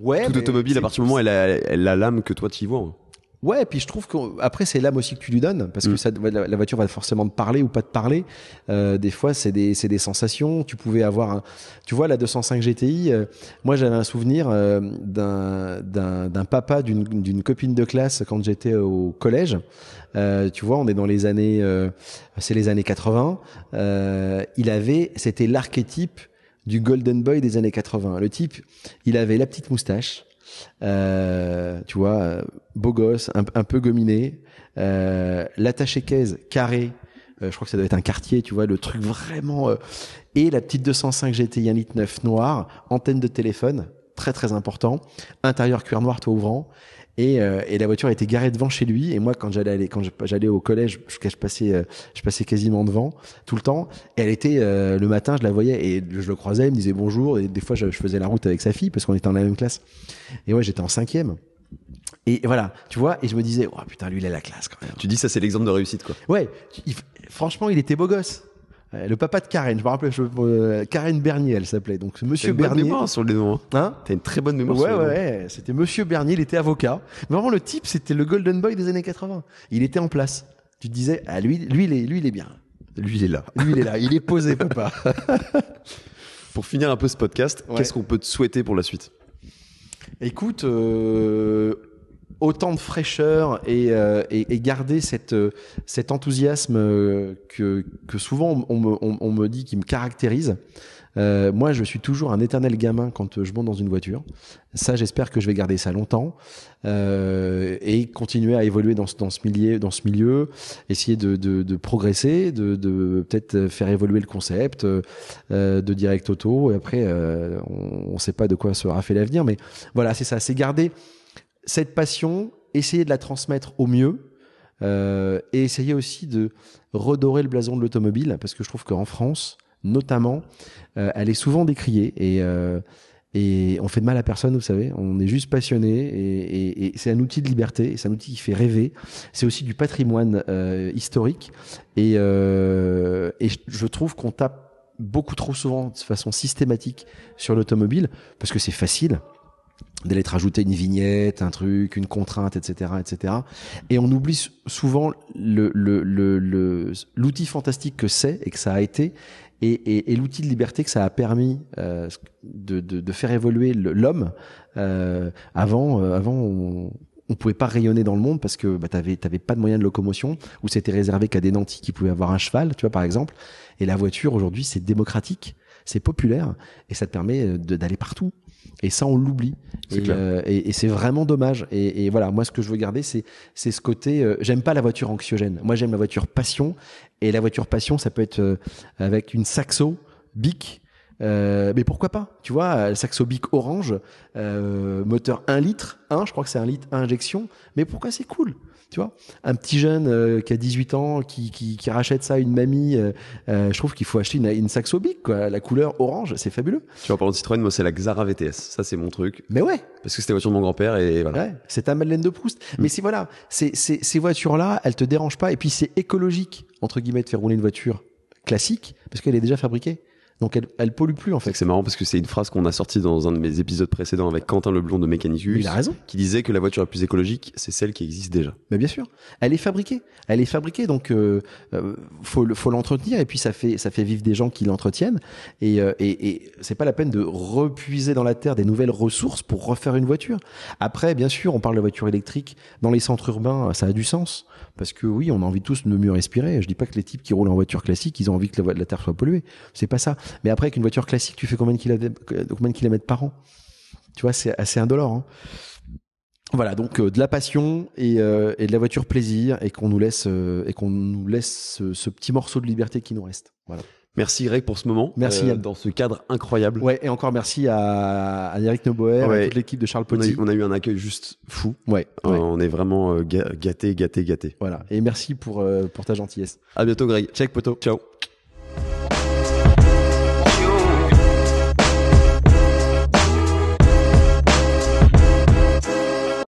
ouais, toute automobile à partir du moment où elle elle a l'âme que toi tu y vois. Hein. Ouais, puis je trouve qu'après c'est l'âme aussi que tu lui donnes parce que mm. la, voiture va forcément te parler ou pas te parler. Euh, des fois c'est des sensations. Tu pouvais avoir, tu vois la 205 GTI. Euh, moi j'avais un souvenir euh, d'un papa d'une d'une copine de classe quand j'étais au collège. tu vois, on est dans les années, c'est les années 80. il avait, c'était l'archétype du golden boy des années 80. Le type, il avait la petite moustache euh, tu vois, euh, beau gosse, un, peu gominé, euh, l'attaché caisse carré, euh, je crois que ça doit être un quartier, tu vois, le truc vraiment, et la petite 205 GTI 9 noire, antenne de téléphone, très très important, intérieur cuir noir, toit ouvrant, euh, et, la voiture était garée devant chez lui. Et moi, quand j'allais au collège, euh, je, passais, quasiment devant tout le temps. elle était euh, le matin, je la voyais et je le croisais, Il me disait bonjour. Et des fois, je, faisais la route avec sa fille parce qu'on était en la même classe. Et ouais, j'étais en cinquième. Et voilà, tu vois, et je me disais, oh putain, lui, il a la classe quand même. Tu dis ça, c'est l'exemple de réussite, quoi. Ouais, franchement, il était beau gosse. Euh, le papa de Karen, je me rappelle, euh, Karen Bernier, elle s'appelait. Donc Monsieur Bernier. sur les noms. Hein. hein T'as une très bonne mémoire. Ouais, ouais. C'était Monsieur Bernier, il était avocat. Mais vraiment, le type, c'était le Golden Boy des années 80. Il était en place. Tu te disais, ah lui, lui, il est, lui, il est bien. Lui, il est là. Lui, il est là. Il est posé, *laughs* papa. pour finir un peu ce podcast, qu'est-ce qu'on peut te souhaiter pour la suite Écoute, euh, autant de fraîcheur et, euh, garder cette, euh, cet enthousiasme euh, que, souvent on me, dit qui me caractérise. moi, je suis toujours un éternel gamin quand je monte dans une voiture. Ça, j'espère que je vais garder ça longtemps et continuer à évoluer dans ce, milieu, dans ce milieu, essayer de, progresser, de, peut-être faire évoluer le concept de direct auto. Et après, on ne sait pas de quoi sera fait l'avenir, mais voilà, c'est ça, c'est garder cette passion, essayer de la transmettre au mieux. Euh, et essayer aussi de redorer le blason de l'automobile, parce que je trouve qu'en France, notamment, euh, elle est souvent décriée. Et, euh, et on fait de mal à personne, vous savez. On est juste passionné et, c'est un outil de liberté, c'est un outil qui fait rêver. C'est aussi du patrimoine historique et, je trouve qu'on tape beaucoup trop souvent de façon systématique sur l'automobile parce que c'est facile d'aller te rajouter une vignette, un truc, une contrainte, etc., etc. Et on oublie souvent l'outil fantastique que c'est et que ça a été, et, l'outil de liberté que ça a permis euh, de, faire évoluer l'homme. Euh, euh, avant, on, ne pouvait pas rayonner dans le monde parce que bah, tu n'avais pas de moyen de locomotion ou c'était réservé qu'à des nantis qui pouvaient avoir un cheval, tu vois par exemple. Et la voiture aujourd'hui c'est démocratique, c'est populaire et ça te permet d'aller partout et ça, on l'oublie. Euh, et, c'est vraiment dommage. Et, voilà, moi, ce que je veux garder, c'est ce côté. Euh, j'aime pas la voiture anxiogène. Moi, j'aime la voiture passion. Et la voiture passion, ça peut être euh, avec une saxo, bic, euh, mais pourquoi pas Tu vois, euh, Saxobic orange, euh, moteur 1 litre, 1, je crois que c'est 1 litre, injection. Mais pourquoi c'est cool Tu vois, un petit jeune qui a 18 ans, qui, rachète ça à une mamie, je trouve qu'il faut acheter une, une Saxobic, La couleur orange, c'est fabuleux. Tu vois, par Citroën, moi, c'est la Xara VTS. Ça, c'est mon truc. Mais ouais Parce que c'était la voiture de mon grand-père et voilà. Ouais, c'est un Madeleine de Proust. Mm. Mais si voilà, c'est, c'est, ces voitures-là, elles te dérangent pas. Et puis, c'est écologique, entre guillemets, de faire rouler une voiture classique parce qu'elle est déjà fabriquée. Donc elle, elle pollue plus en fait. C'est marrant parce que c'est une phrase qu'on a sortie dans un de mes épisodes précédents avec Quentin Leblond de Mechanicus. Il a raison. Qui disait que la voiture la plus écologique, c'est celle qui existe déjà. Mais bien sûr, elle est fabriquée. Elle est fabriquée, donc euh, euh, faut l'entretenir et puis ça fait ça fait vivre des gens qui l'entretiennent et euh, et, et c'est pas la peine de repuiser dans la terre des nouvelles ressources pour refaire une voiture. Après, bien sûr, on parle de voiture électrique dans les centres urbains, ça a du sens parce que oui, on a envie tous de mieux respirer. Je dis pas que les types qui roulent en voiture classique, ils ont envie que la, la terre soit polluée. C'est pas ça. Mais après, avec une voiture classique, tu fais combien de kilomètres, par an Tu vois, c'est assez indolore. Hein. Voilà, donc euh, de la passion euh, et, de la voiture plaisir et qu'on nous laisse euh, et qu'on nous laisse ce, petit morceau de liberté qui nous reste. Voilà. Merci Greg pour ce moment. Merci dans ce cadre incroyable. Ouais, et encore merci à, Eric Noboer ouais. et toute l'équipe de Charles Petit. On a, eu un accueil juste fou. Ouais. on est vraiment gâté, gâté, gâté. Voilà. Et merci pour pour ta gentillesse. À bientôt Greg. Check poto. Ciao.